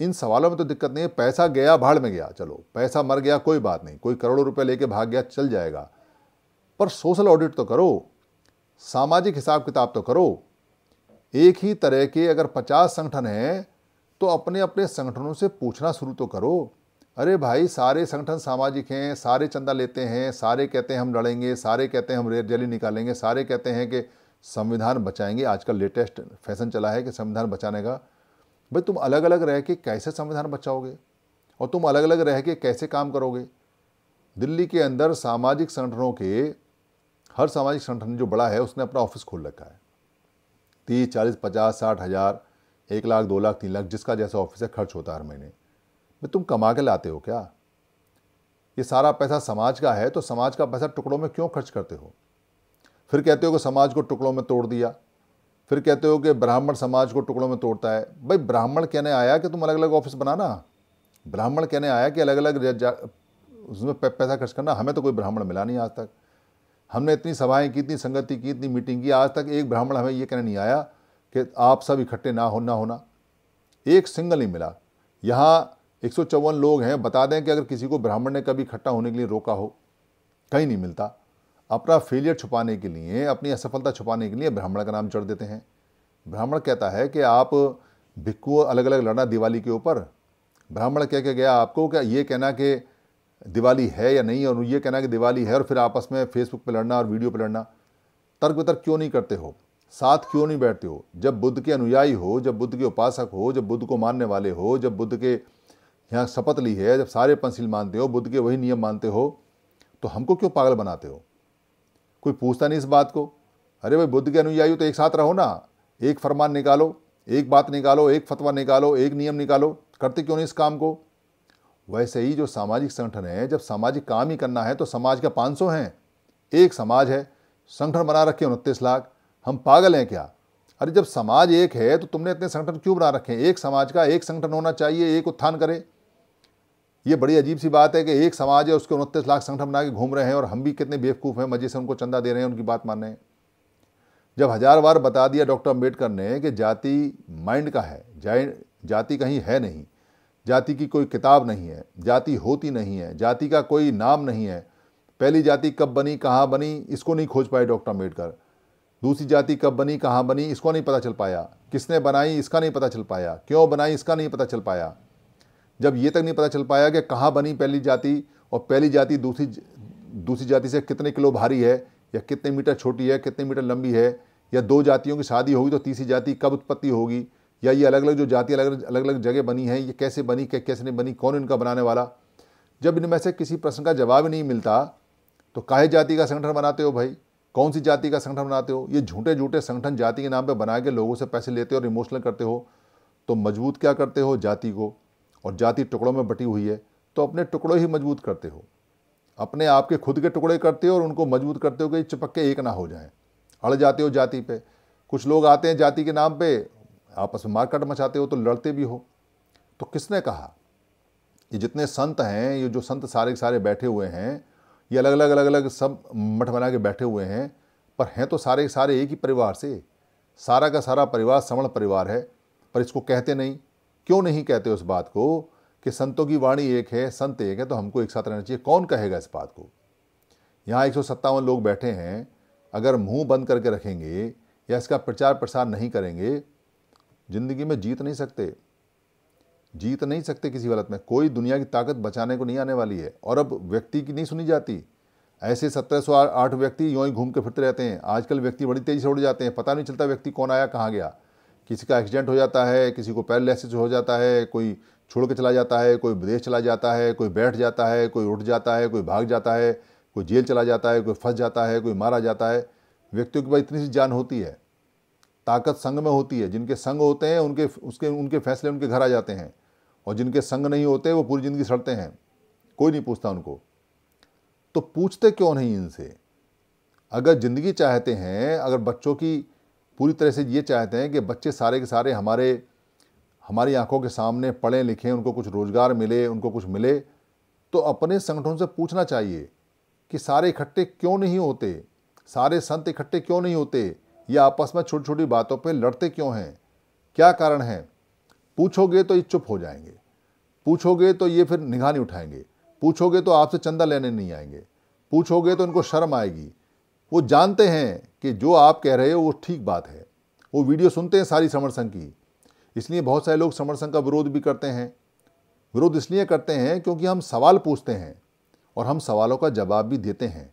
इन सवालों में तो दिक्कत नहीं है पैसा गया भाड़ में गया चलो पैसा मर गया कोई बात नहीं कोई करोड़ों रुपए लेके भाग गया चल जाएगा पर सोशल ऑडिट तो करो सामाजिक हिसाब किताब तो करो एक ही तरह के अगर पचास संगठन हैं तो अपने अपने संगठनों से पूछना शुरू तो करो अरे भाई सारे संगठन सामाजिक हैं सारे चंदा लेते हैं सारे कहते हैं हम लड़ेंगे सारे कहते हैं हम जली निकालेंगे सारे कहते हैं कि संविधान बचाएंगे आजकल लेटेस्ट फैशन चला है कि संविधान बचाने का भाई तुम अलग अलग रह के कैसे संविधान बचाओगे और तुम अलग अलग रह के कैसे काम करोगे दिल्ली के अंदर सामाजिक संगठनों के हर सामाजिक संगठन जो बड़ा है उसने अपना ऑफिस खोल रखा है तीस चालीस पचास साठ हज़ार एक लाख दो लाख तीन लाख जिसका जैसा ऑफिस है खर्च होता है हर महीने भाई तुम कमा के लाते हो क्या ये सारा पैसा समाज का है तो समाज का पैसा टुकड़ों में क्यों खर्च करते हो फिर कहते हो कि समाज को टुकड़ों में तोड़ दिया फिर कहते हो कि ब्राह्मण समाज को टुकड़ों में तोड़ता है भाई ब्राह्मण कहने आया कि तुम अलग अलग ऑफिस बनाना ब्राह्मण कहने आया कि अलग अलग उसमें पैसा खर्च करना हमें तो कोई ब्राह्मण मिला नहीं आज तक हमने इतनी सभाएं की इतनी संगति की इतनी मीटिंग की आज तक एक ब्राह्मण हमें ये कहने नहीं आया कि आप सब इकट्ठे ना होना होना एक सिंगल नहीं मिला यहाँ एक लोग हैं बता दें कि अगर किसी को ब्राह्मण ने कभी इकट्ठा होने के लिए रोका हो कहीं नहीं मिलता अपना फेलियर छुपाने के लिए अपनी असफलता छुपाने के लिए ब्राह्मण का नाम चढ़ देते हैं ब्राह्मण कहता है कि आप भिक्खु अलग अलग लड़ना दिवाली के ऊपर ब्राह्मण कह के गया आपको क्या ये कहना कि दिवाली है या नहीं और ये कहना कि दिवाली है और फिर आपस में फेसबुक पर लड़ना और वीडियो पर लड़ना तर्क वितर्क क्यों नहीं करते हो साथ क्यों नहीं बैठते हो जब बुद्ध के अनुयायी हो जब बुद्ध के उपासक हो जब बुद्ध को मानने वाले हो जब बुद्ध के यहाँ शपथ ली है जब सारे पंसिल मानते हो बुद्ध के वही नियम मानते हो तो हमको क्यों पागल बनाते हो कोई पूछता नहीं इस बात को अरे भाई बुद्ध के अनुयायी तो एक साथ रहो ना एक फरमान निकालो एक बात निकालो एक फतवा निकालो एक नियम निकालो करते क्यों नहीं इस काम को वैसे ही जो सामाजिक संगठन है जब सामाजिक काम ही करना है तो समाज का पाँच सौ हैं एक समाज है संगठन बना रखे उनतीस लाख हम पागल हैं क्या अरे जब समाज एक है तो तुमने इतने संगठन क्यों बना रखे हैं एक समाज का एक संगठन होना चाहिए एक उत्थान करें ये बड़ी अजीब सी बात है कि एक समाज है उसके उनतीस लाख संगठन बना के घूम रहे हैं और हम भी कितने बेवकूफ़ हैं मजे से उनको चंदा दे रहे हैं उनकी बात मान रहे हैं जब हजार बार बता दिया डॉक्टर अम्बेडकर ने कि जाति माइंड का है जाति कहीं है नहीं जाति की कोई किताब नहीं है जाति होती नहीं है जाति का कोई नाम नहीं है पहली जाति कब बनी कहाँ बनी इसको नहीं खोज पाए डॉक्टर अम्बेडकर दूसरी जाति कब बनी कहाँ बनी इसको नहीं पता चल पाया किसने बनाई इसका नहीं पता चल पाया क्यों बनाई इसका नहीं पता चल पाया जब ये तक नहीं पता चल पाया कि कहाँ बनी पहली जाति और पहली जाति दूसरी दूसरी जाति से कितने किलो भारी है या कितने मीटर छोटी है कितने मीटर लंबी है या दो जातियों की शादी होगी तो तीसरी जाति कब उत्पत्ति होगी या ये अलग अलग जो जाति अलग अलग अलग जगह बनी है ये कैसे बनी क्या कैसे नहीं बनी कौन इनका बनाने वाला जब इनमें से किसी प्रश्न का जवाब ही नहीं मिलता तो काहे जाति का संगठन बनाते हो भाई कौन सी जाति का संगठन बनाते हो ये झूठे झूठे संगठन जाति के नाम पर बना के लोगों से पैसे लेते हो और इमोशनल करते हो तो मजबूत क्या करते हो जाति को और जाति टुकड़ों में बटी हुई है तो अपने टुकड़े ही मजबूत करते हो अपने आपके खुद के टुकड़े करते हो और उनको मजबूत करते हो कि चिपक के एक ना हो जाएं अड़ जाते हो जाति पे कुछ लोग आते हैं जाति के नाम पे आपस में मारकाट मचाते हो तो लड़ते भी हो तो किसने कहा ये जितने संत हैं ये जो संत सारे के सारे बैठे हुए हैं ये अलग अलग अलग अलग सब मठ बना के बैठे हुए हैं पर हैं तो सारे के सारे एक ही परिवार से सारा का सारा परिवार समण परिवार है पर इसको कहते नहीं क्यों नहीं कहते उस बात को कि संतों की वाणी एक है संत एक है तो हमको एक साथ रहना चाहिए कौन कहेगा इस बात को यहाँ एक लोग बैठे हैं अगर मुंह बंद करके रखेंगे या इसका प्रचार प्रसार नहीं करेंगे ज़िंदगी में जीत नहीं सकते जीत नहीं सकते किसी हालत में कोई दुनिया की ताकत बचाने को नहीं आने वाली है और अब व्यक्ति की नहीं सुनी जाती ऐसे सत्रह सौ आठ व्यक्ति यूँ ही घूम के फिरते रहते हैं आजकल व्यक्ति बड़ी तेज़ी से उड़ जाते हैं पता नहीं चलता व्यक्ति कौन आया कहाँ गया किसी का एक्सीडेंट हो जाता है किसी को पैरलिसिस हो जाता है कोई छोड़ के चला जाता है कोई विदेश चला जाता है कोई बैठ जाता है कोई उठ जाता है कोई भाग जाता है कोई जेल चला जाता है कोई फंस जाता है कोई मारा जाता है व्यक्तियों के पास इतनी सी जान होती है ताकत संग में होती है जिनके संग होते हैं उनके उसके उनके फैसले उनके घर आ जाते हैं और जिनके संग नहीं होते वो पूरी ज़िंदगी सड़ते हैं कोई नहीं पूछता उनको तो पूछते क्यों नहीं इनसे अगर ज़िंदगी चाहते हैं अगर बच्चों की पूरी तरह से ये चाहते हैं कि बच्चे सारे के सारे हमारे हमारी आंखों के सामने पढ़ें लिखें उनको कुछ रोज़गार मिले उनको कुछ मिले तो अपने संगठनों से पूछना चाहिए कि सारे इकट्ठे क्यों नहीं होते सारे संत इकट्ठे क्यों नहीं होते या आपस में छोटी छोटी बातों पर लड़ते क्यों हैं क्या कारण है पूछोगे तो ये चुप हो जाएंगे पूछोगे तो ये फिर निगाह नहीं उठाएंगे पूछोगे तो आपसे चंदा लेने नहीं आएंगे पूछोगे तो इनको शर्म आएगी वो जानते हैं कि जो आप कह रहे हो वो ठीक बात है वो वीडियो सुनते हैं सारी समर संघ की इसलिए बहुत सारे लोग समर संघ का विरोध भी करते हैं विरोध इसलिए करते हैं क्योंकि हम सवाल पूछते हैं और हम सवालों का जवाब भी देते हैं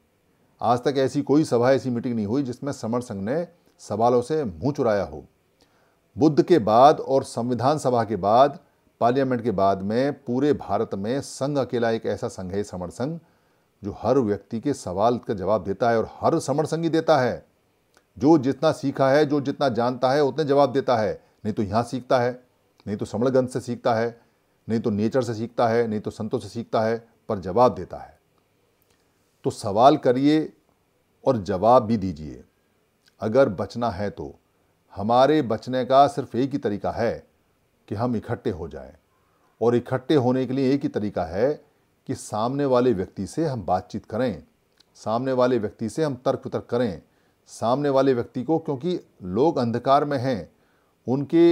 आज तक ऐसी कोई सभा ऐसी मीटिंग नहीं हुई जिसमें समर संघ ने सवालों से मुंह चुराया हो बुद्ध के बाद और संविधान सभा के बाद पार्लियामेंट के बाद में पूरे भारत में संघ अकेला एक ऐसा संघ है समर संघ जो हर व्यक्ति के सवाल का जवाब देता है और हर समण संगी देता है जो जितना सीखा है जो जितना जानता है उतने जवाब देता है नहीं तो यहाँ सीखता है नहीं तो ग्रंथ से सीखता है नहीं तो नेचर से सीखता है नहीं तो संतों से सीखता है पर जवाब देता है तो सवाल करिए और जवाब भी दीजिए अगर बचना है तो हमारे बचने का सिर्फ एक ही तरीका है कि हम इकट्ठे हो जाएं और इकट्ठे होने के लिए एक ही तरीका है कि सामने वाले व्यक्ति से हम बातचीत करें सामने वाले व्यक्ति से हम तर्क वितर्क करें सामने वाले व्यक्ति को क्योंकि लोग अंधकार में हैं उनके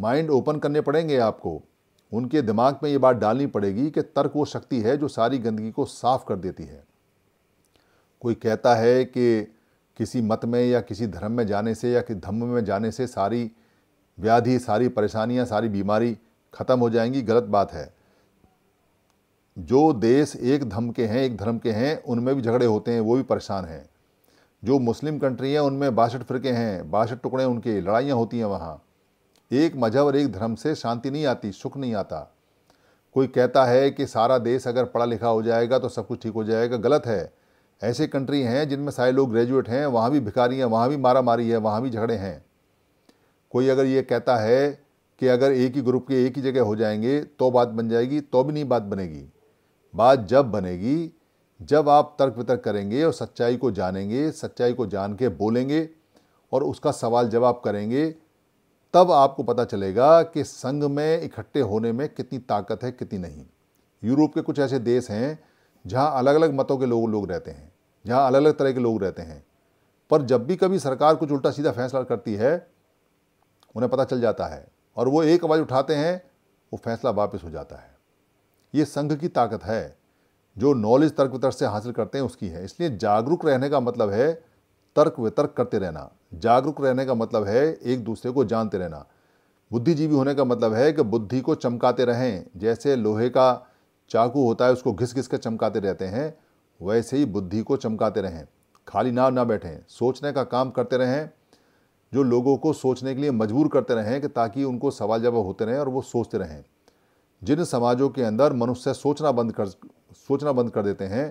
माइंड ओपन करने पड़ेंगे आपको उनके दिमाग में ये बात डालनी पड़ेगी कि तर्क वो शक्ति है जो सारी गंदगी को साफ कर देती है कोई कहता है कि किसी मत में या किसी धर्म में जाने से या किसी धम्म में जाने से सारी व्याधि सारी परेशानियां सारी बीमारी ख़त्म हो जाएंगी गलत बात है जो देश एक धर्म के हैं एक धर्म के हैं उनमें भी झगड़े होते हैं वो भी परेशान हैं जो मुस्लिम कंट्री हैं उनमें बासठ फ़िरके हैं बासठ टुकड़े उनके लड़ाइयाँ होती हैं वहाँ एक मजहब और एक धर्म से शांति नहीं आती सुख नहीं आता कोई कहता है कि सारा देश अगर पढ़ा लिखा हो जाएगा तो सब कुछ ठीक हो जाएगा गलत है ऐसे कंट्री हैं जिनमें सारे लोग ग्रेजुएट हैं वहाँ भी भिखारी हैं वहाँ भी मारा मारी है वहाँ भी झगड़े हैं कोई अगर ये कहता है कि अगर एक ही ग्रुप के एक ही जगह हो जाएंगे तो बात बन जाएगी तो भी नहीं बात बनेगी बात जब बनेगी जब आप तर्क वितर्क करेंगे और सच्चाई को जानेंगे सच्चाई को जान के बोलेंगे और उसका सवाल जवाब करेंगे तब आपको पता चलेगा कि संघ में इकट्ठे होने में कितनी ताकत है कितनी नहीं यूरोप के कुछ ऐसे देश हैं जहाँ अलग अलग मतों के लोग लोग रहते हैं जहाँ अलग अलग तरह के लोग रहते हैं पर जब भी कभी सरकार कुछ उल्टा सीधा फैसला करती है उन्हें पता चल जाता है और वो एक आवाज़ उठाते हैं वो फैसला वापस हो जाता है ये संघ की ताकत है जो नॉलेज तर्क वितर्क से हासिल करते हैं उसकी है इसलिए जागरूक रहने का मतलब है तर्क वितर्क करते रहना जागरूक रहने का मतलब है एक दूसरे को जानते रहना बुद्धिजीवी होने का मतलब है कि बुद्धि को चमकाते रहें जैसे लोहे का चाकू होता है उसको घिस घिस कर चमकाते रहते हैं वैसे ही बुद्धि को चमकाते रहें खाली नाव ना बैठें सोचने का काम करते रहें जो लोगों को सोचने के लिए मजबूर करते रहें कि ताकि उनको सवाल जवाब होते रहें और वो सोचते रहें जिन समाजों के अंदर मनुष्य सोचना बंद कर सोचना बंद कर देते हैं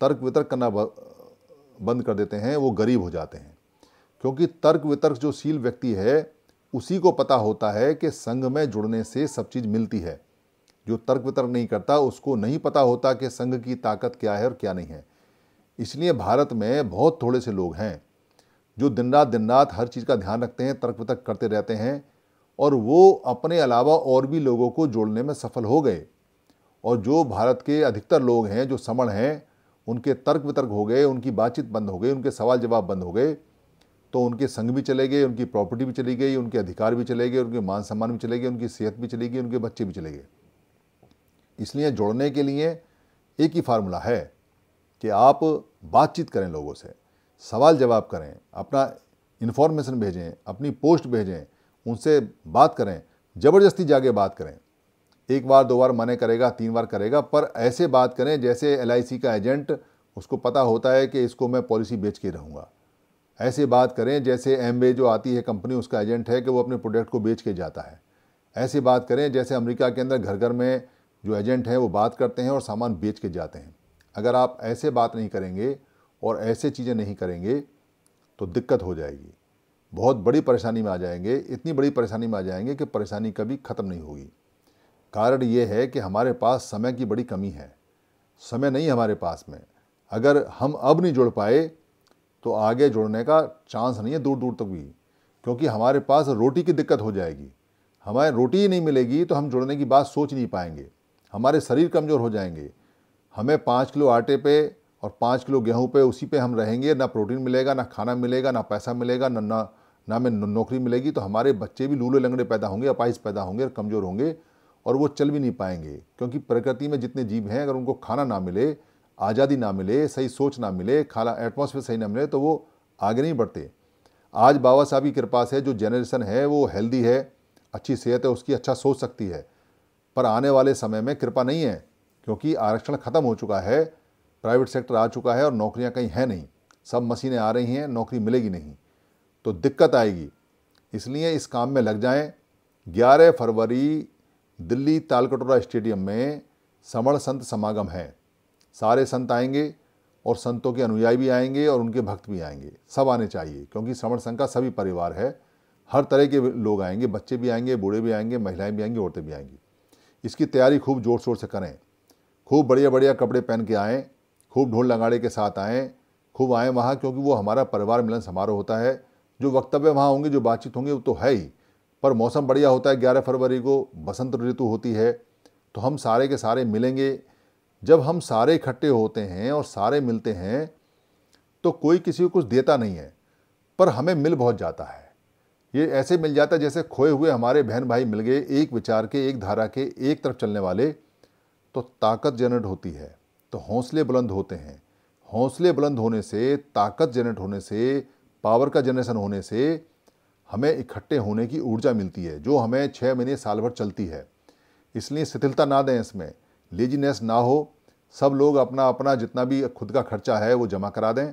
तर्क वितर्क करना बंद कर देते हैं वो गरीब हो जाते हैं क्योंकि तर्क वितर्क जो सील व्यक्ति है उसी को पता होता है कि संघ में जुड़ने से सब चीज़ मिलती है जो तर्क वितर्क नहीं करता उसको नहीं पता होता कि संघ की ताकत क्या है और क्या नहीं है इसलिए भारत में बहुत थोड़े से लोग हैं जो दिन रात दिन रात हर चीज़ का ध्यान रखते हैं तर्क वितर्क करते रहते हैं और वो अपने अलावा और भी लोगों को जोड़ने में सफल हो गए और जो भारत के अधिकतर लोग हैं जो समण हैं उनके तर्क वितर्क हो गए उनकी बातचीत बंद हो गई उनके सवाल जवाब बंद हो गए तो उनके संघ भी चले गए उनकी प्रॉपर्टी भी चली गई उनके अधिकार भी चले गए उनके मान सम्मान भी चले गए उनकी सेहत भी चली गई उनके बच्चे भी चले गए इसलिए जोड़ने के लिए एक ही फार्मूला है कि आप बातचीत करें लोगों से सवाल जवाब करें अपना इन्फॉर्मेशन भेजें अपनी पोस्ट भेजें उनसे बात करें ज़बरदस्ती जाके बात करें एक बार दो बार मने करेगा तीन बार करेगा पर ऐसे बात करें जैसे एल का एजेंट उसको पता होता है कि इसको मैं पॉलिसी बेच के रहूँगा ऐसे बात करें जैसे एम जो आती है कंपनी उसका एजेंट है कि वो अपने प्रोडक्ट को बेच के जाता है ऐसी बात करें जैसे अमेरिका के अंदर घर घर में जो एजेंट हैं वो बात करते हैं और सामान बेच के जाते हैं अगर आप ऐसे बात नहीं करेंगे और ऐसे चीज़ें नहीं करेंगे तो दिक्कत हो जाएगी बहुत बड़ी परेशानी में आ जाएंगे इतनी बड़ी परेशानी में आ जाएंगे कि परेशानी कभी ख़त्म नहीं होगी कारण ये है कि हमारे पास समय की बड़ी कमी है समय नहीं हमारे पास में अगर हम अब नहीं जुड़ पाए तो आगे जुड़ने का चांस नहीं है दूर दूर तक भी क्योंकि हमारे पास रोटी की दिक्कत हो जाएगी हमें रोटी ही नहीं मिलेगी तो हम जुड़ने की बात सोच नहीं पाएंगे हमारे शरीर कमज़ोर हो जाएंगे हमें पाँच किलो आटे पे और पाँच किलो गेहूं पे उसी पे हम रहेंगे ना प्रोटीन मिलेगा ना खाना मिलेगा ना पैसा मिलेगा ना ना ना हमें नौकरी मिलेगी तो हमारे बच्चे भी लूले लंगड़े पैदा होंगे अपाइस पैदा होंगे और कमज़ोर होंगे और वो चल भी नहीं पाएंगे क्योंकि प्रकृति में जितने जीव हैं अगर उनको खाना ना मिले आज़ादी ना मिले सही सोच ना मिले खाला एटमोसफेयर सही ना मिले तो वो आगे नहीं बढ़ते आज बाबा साहब की कृपा से जो जनरेशन है वो हेल्दी है अच्छी सेहत है उसकी अच्छा सोच सकती है पर आने वाले समय में कृपा नहीं है क्योंकि आरक्षण ख़त्म हो चुका है प्राइवेट सेक्टर आ चुका है और नौकरियां कहीं हैं नहीं सब मशीनें आ रही हैं नौकरी मिलेगी नहीं तो दिक्कत आएगी इसलिए इस काम में लग जाएं 11 फरवरी दिल्ली तालकटोरा स्टेडियम में समण संत समागम है सारे संत आएंगे और संतों के अनुयायी भी आएंगे और उनके भक्त भी आएंगे सब आने चाहिए क्योंकि समण संघ का सभी परिवार है हर तरह के लोग आएंगे बच्चे भी आएंगे बूढ़े भी आएंगे महिलाएं भी आएंगी औरतें भी आएंगी इसकी तैयारी खूब ज़ोर शोर से करें खूब बढ़िया बढ़िया कपड़े पहन के आएँ खूब ढोल लगाड़े के साथ आएँ खूब आएँ वहाँ क्योंकि वो हमारा परिवार मिलन समारोह होता है जो वक्तव्य वहाँ होंगे जो बातचीत होंगी वो तो है ही पर मौसम बढ़िया होता है ग्यारह फरवरी को बसंत ऋतु होती है तो हम सारे के सारे मिलेंगे जब हम सारे इकट्ठे होते हैं और सारे मिलते हैं तो कोई किसी को कुछ देता नहीं है पर हमें मिल बहुत जाता है ये ऐसे मिल जाता है जैसे खोए हुए हमारे बहन भाई मिल गए एक विचार के एक धारा के एक तरफ चलने वाले तो ताकत जनरेट होती है तो हौसले बुलंद होते हैं हौसले बुलंद होने से ताकत जनरेट होने से पावर का जनरेशन होने से हमें इकट्ठे होने की ऊर्जा मिलती है जो हमें छः महीने साल भर चलती है इसलिए शिथिलता ना दें इसमें लेजीनेस ना हो सब लोग अपना अपना जितना भी खुद का खर्चा है वो जमा करा दें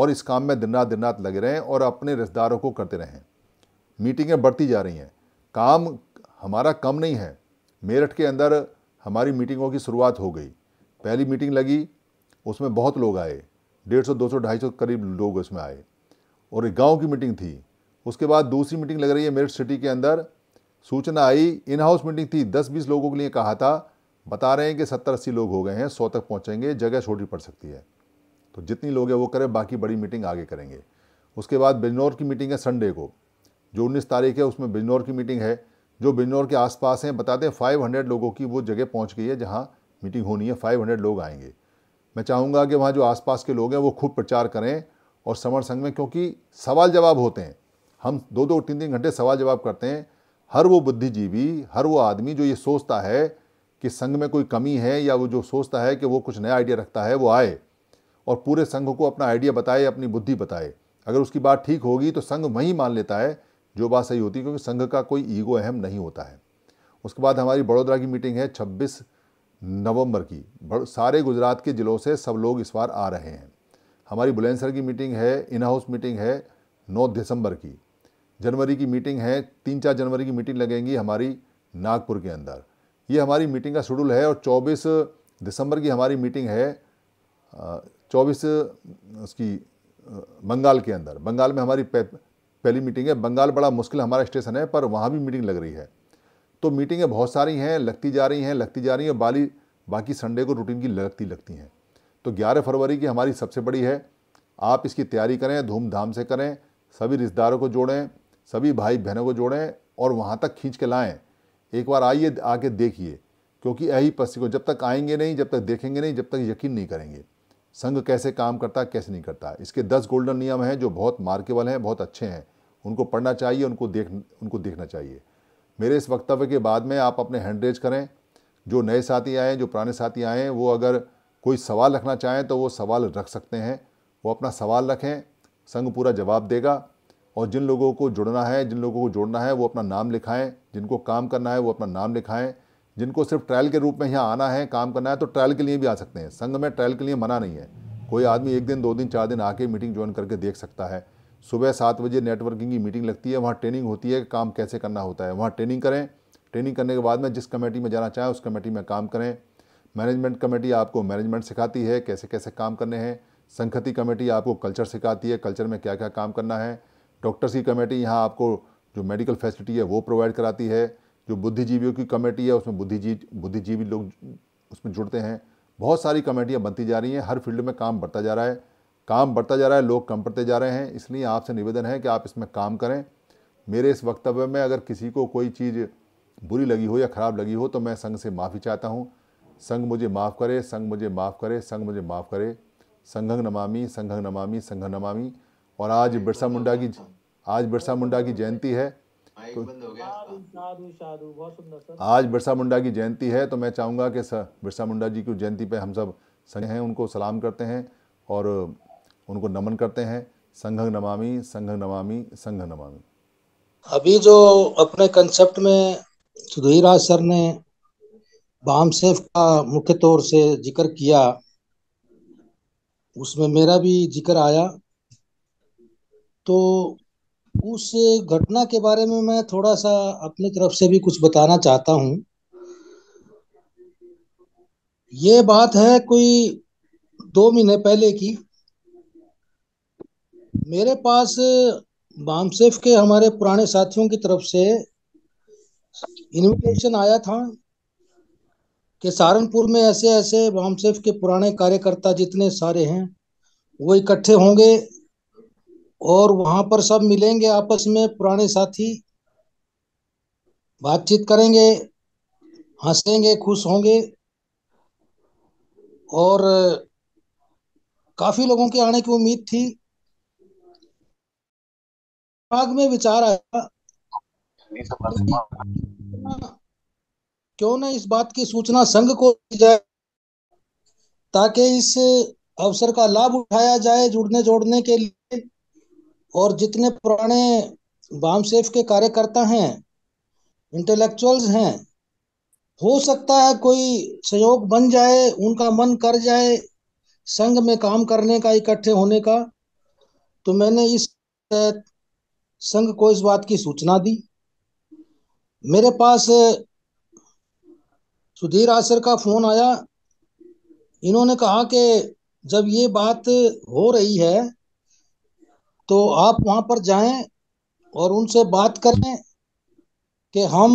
और इस काम में दिन रात दिन रात लगे रहें और अपने रिश्तेदारों को करते रहें मीटिंगें बढ़ती जा रही हैं काम हमारा कम नहीं है मेरठ के अंदर हमारी मीटिंगों की शुरुआत हो गई पहली मीटिंग लगी उसमें बहुत लोग आए डेढ़ सौ दो सौ ढाई सौ करीब लोग उसमें आए और एक गाँव की मीटिंग थी उसके बाद दूसरी मीटिंग लग रही है मेरठ सिटी के अंदर सूचना आई इन हाउस मीटिंग थी दस बीस लोगों के लिए कहा था बता रहे हैं कि सत्तर अस्सी लोग हो गए हैं सौ तक पहुँचेंगे जगह छोटी पड़ सकती है तो जितनी लोग हैं वो करें बाकी बड़ी मीटिंग आगे करेंगे उसके बाद बिजनौर की मीटिंग है संडे को जो उन्नीस तारीख है उसमें बिजनौर की मीटिंग है जो बिजनौर के आसपास हैं बताते हैं फाइव हंड्रेड लोगों की वो जगह पहुँच गई है जहाँ मीटिंग होनी है फाइव हंड्रेड लोग आएंगे मैं चाहूँगा कि वहाँ जो आसपास के लोग हैं वो खूब प्रचार करें और समर संघ में क्योंकि सवाल जवाब होते हैं हम दो दो तीन तीन घंटे सवाल जवाब करते हैं हर वो बुद्धिजीवी हर वो आदमी जो ये सोचता है कि संघ में कोई कमी है या वो जो सोचता है कि वो कुछ नया आइडिया रखता है वो आए और पूरे संघ को अपना आइडिया बताए अपनी बुद्धि बताए अगर उसकी बात ठीक होगी तो संघ वहीं मान लेता है जो बात सही होती है क्योंकि संघ का कोई ईगो अहम नहीं होता है उसके बाद हमारी बड़ोदरा की मीटिंग है 26 नवंबर की सारे गुजरात के ज़िलों से सब लोग इस बार आ रहे हैं हमारी बुलंदसर की मीटिंग है इन हाउस मीटिंग है नौ दिसंबर की जनवरी की मीटिंग है तीन चार जनवरी की मीटिंग लगेंगी हमारी नागपुर के अंदर ये हमारी मीटिंग का शेड्यूल है और 24 दिसंबर की हमारी मीटिंग है 24 उसकी बंगाल के अंदर बंगाल में हमारी पहली मीटिंग है बंगाल बड़ा मुश्किल हमारा स्टेशन है पर वहाँ भी मीटिंग लग रही है तो मीटिंगें बहुत सारी हैं लगती जा रही हैं लगती जा रही हैं बाली बाकी संडे को रूटीन की लगती लगती हैं तो 11 फरवरी की हमारी सबसे बड़ी है आप इसकी तैयारी करें धूमधाम से करें सभी रिश्तेदारों को जोड़ें सभी भाई बहनों को जोड़ें और वहाँ तक खींच के लाएँ एक बार आइए आके देखिए क्योंकि यही पस्सी को जब तक आएंगे नहीं जब तक देखेंगे नहीं जब तक यकीन नहीं करेंगे संघ कैसे काम करता है कैसे नहीं करता इसके दस गोल्डन नियम हैं जो बहुत मार्केबल हैं बहुत अच्छे हैं उनको पढ़ना चाहिए उनको देख उनको देखना चाहिए मेरे इस वक्तव्य के बाद में आप अपने हैंड रेज करें जो नए साथी आएँ जो पुराने साथी आएँ वो अगर कोई सवाल रखना चाहें तो वो सवाल रख सकते हैं वो अपना सवाल रखें संघ पूरा जवाब देगा और जिन लोगों को जुड़ना है जिन लोगों को जोड़ना है वो अपना नाम लिखाएं जिनको काम करना है वो अपना नाम लिखाएं जिनको सिर्फ ट्रायल के रूप में यहाँ आना है काम करना है तो ट्रायल के लिए भी आ सकते हैं संघ में ट्रायल के लिए मना नहीं है कोई आदमी एक दिन दो दिन चार दिन आके मीटिंग ज्वाइन करके देख सकता है सुबह सात बजे नेटवर्किंग की मीटिंग लगती है वहाँ ट्रेनिंग होती है काम कैसे करना होता है वहाँ ट्रेनिंग करें ट्रेनिंग करने के बाद में जिस कमेटी में जाना चाहें उस कमेटी में काम करें मैनेजमेंट कमेटी आपको मैनेजमेंट सिखाती है कैसे कैसे काम करने हैं संखति कमेटी आपको कल्चर सिखाती है कल्चर में क्या क्या काम करना है डॉक्टर्स की कमेटी यहाँ आपको जो मेडिकल फैसिलिटी है वो प्रोवाइड कराती है जो बुद्धिजीवियों की कमेटी है उसमें बुद्धिजीव बुद्धिजीवी लोग उसमें जुड़ते हैं बहुत सारी कमेटियाँ बनती जा रही हैं हर फील्ड में काम बढ़ता जा रहा है काम बढ़ता जा रहा है लोग कम पड़ते जा रहे हैं इसलिए आपसे निवेदन है कि आप इसमें काम करें मेरे इस वक्तव्य में अगर किसी को कोई चीज़ बुरी लगी हो या ख़राब लगी हो तो मैं संघ से माफ़ी चाहता हूँ संग मुझे माफ़ करे संग मुझे माफ़ करे संग मुझे माफ़ करे संघंग नमामि संघंग नमामि संघ नमामि और आज बिरसा मुंडा की आज बिरसा मुंडा की जयंती है तो आज बिरसा मुंडा की जयंती है तो मैं चाहूँगा कि बिरसा मुंडा जी की जयंती पे हम सब संग हैं उनको सलाम करते हैं और उनको नमन करते हैं संघंग नमामि संघंग नमामि संघ नमामि अभी जो अपने कंसेप्ट में सुधीराज सर ने बाम सेफ का मुख्य तौर से जिक्र किया उसमें मेरा भी जिक्र आया तो उस घटना के बारे में मैं थोड़ा सा अपनी तरफ से भी कुछ बताना चाहता हूँ ये बात है कोई दो महीने पहले की मेरे पास बामसेफ के हमारे पुराने साथियों की तरफ से इनविटेशन आया था कि सहारनपुर में ऐसे ऐसे वामसेफ के पुराने कार्यकर्ता जितने सारे हैं वो इकट्ठे होंगे और वहां पर सब मिलेंगे आपस में पुराने साथी बातचीत करेंगे हंसेंगे खुश होंगे और काफी लोगों के आने की उम्मीद थी दिमाग में विचार आया क्यों ना इस बात की सूचना संघ को दी जाए ताकि इस अवसर का लाभ उठाया जाए जुड़ने जोड़ने के लिए और जितने पुराने सेफ के कार्यकर्ता हैं इंटेलेक्चुअल्स हैं हो सकता है कोई सहयोग बन जाए उनका मन कर जाए संघ में काम करने का इकट्ठे होने का तो मैंने इस संघ को इस बात की सूचना दी मेरे पास सुधीर आसर का फोन आया इन्होंने कहा कि जब ये बात हो रही है तो आप वहां पर जाएं और उनसे बात करें कि हम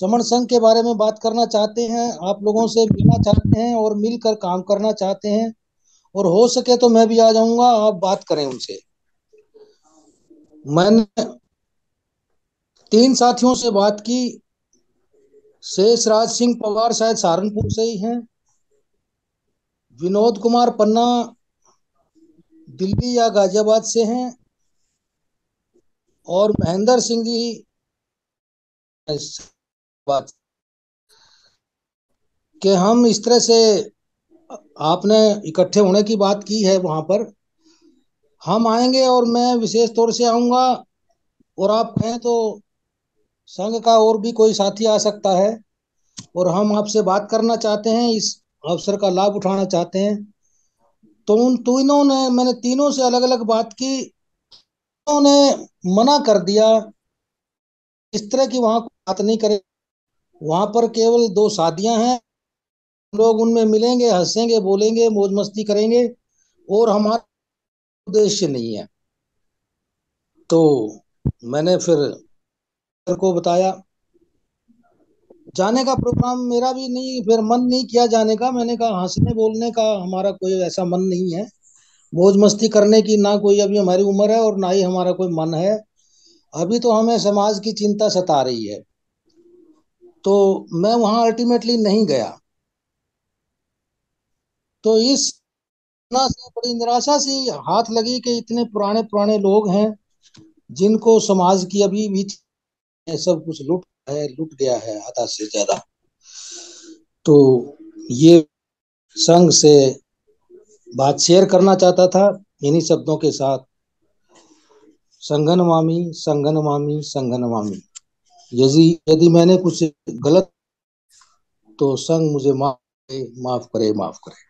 समण संघ के बारे में बात करना चाहते हैं आप लोगों से मिलना चाहते हैं और मिलकर काम करना चाहते हैं और हो सके तो मैं भी आ जाऊंगा आप बात करें उनसे मैंने तीन साथियों से बात की शेषराज सिंह पवार शायद सहारनपुर से ही हैं विनोद कुमार पन्ना दिल्ली या गाजियाबाद से हैं और महेंद्र सिंह जी बात कि हम इस तरह से आपने इकट्ठे होने की बात की है वहां पर हम आएंगे और मैं विशेष तौर से आऊंगा और आप कहें तो संघ का और भी कोई साथी आ सकता है और हम आपसे बात करना चाहते हैं इस अवसर का लाभ उठाना चाहते हैं तो उन तीनों तो ने मैंने तीनों से अलग अलग बात की उन्होंने मना कर दिया इस तरह की वहां बात नहीं करें वहां पर केवल दो शादियां हैं लोग उनमें मिलेंगे हंसेंगे बोलेंगे मौज मस्ती करेंगे और हमारा उद्देश्य नहीं है तो मैंने फिर को बताया जाने का प्रोग्राम मेरा भी नहीं फिर मन नहीं किया जाने का मैंने कहा हंसने बोलने का हमारा कोई ऐसा मन नहीं है मौज मस्ती करने की ना कोई अभी हमारी उम्र है और ना ही हमारा कोई मन है अभी तो हमें समाज की चिंता सता रही है तो मैं वहां अल्टीमेटली नहीं गया तो इस से बड़ी निराशा सी हाथ लगी कि इतने पुराने पुराने लोग हैं जिनको समाज की अभी भी सब कुछ लूट है लूट गया है आधा से ज्यादा तो ये संघ से बात शेयर करना चाहता था इन्हीं शब्दों के साथ संगन मामी संगन मामी संगन मामी यदि यदि मैंने कुछ गलत तो संग मुझे माफ करे माफ करे माफ करे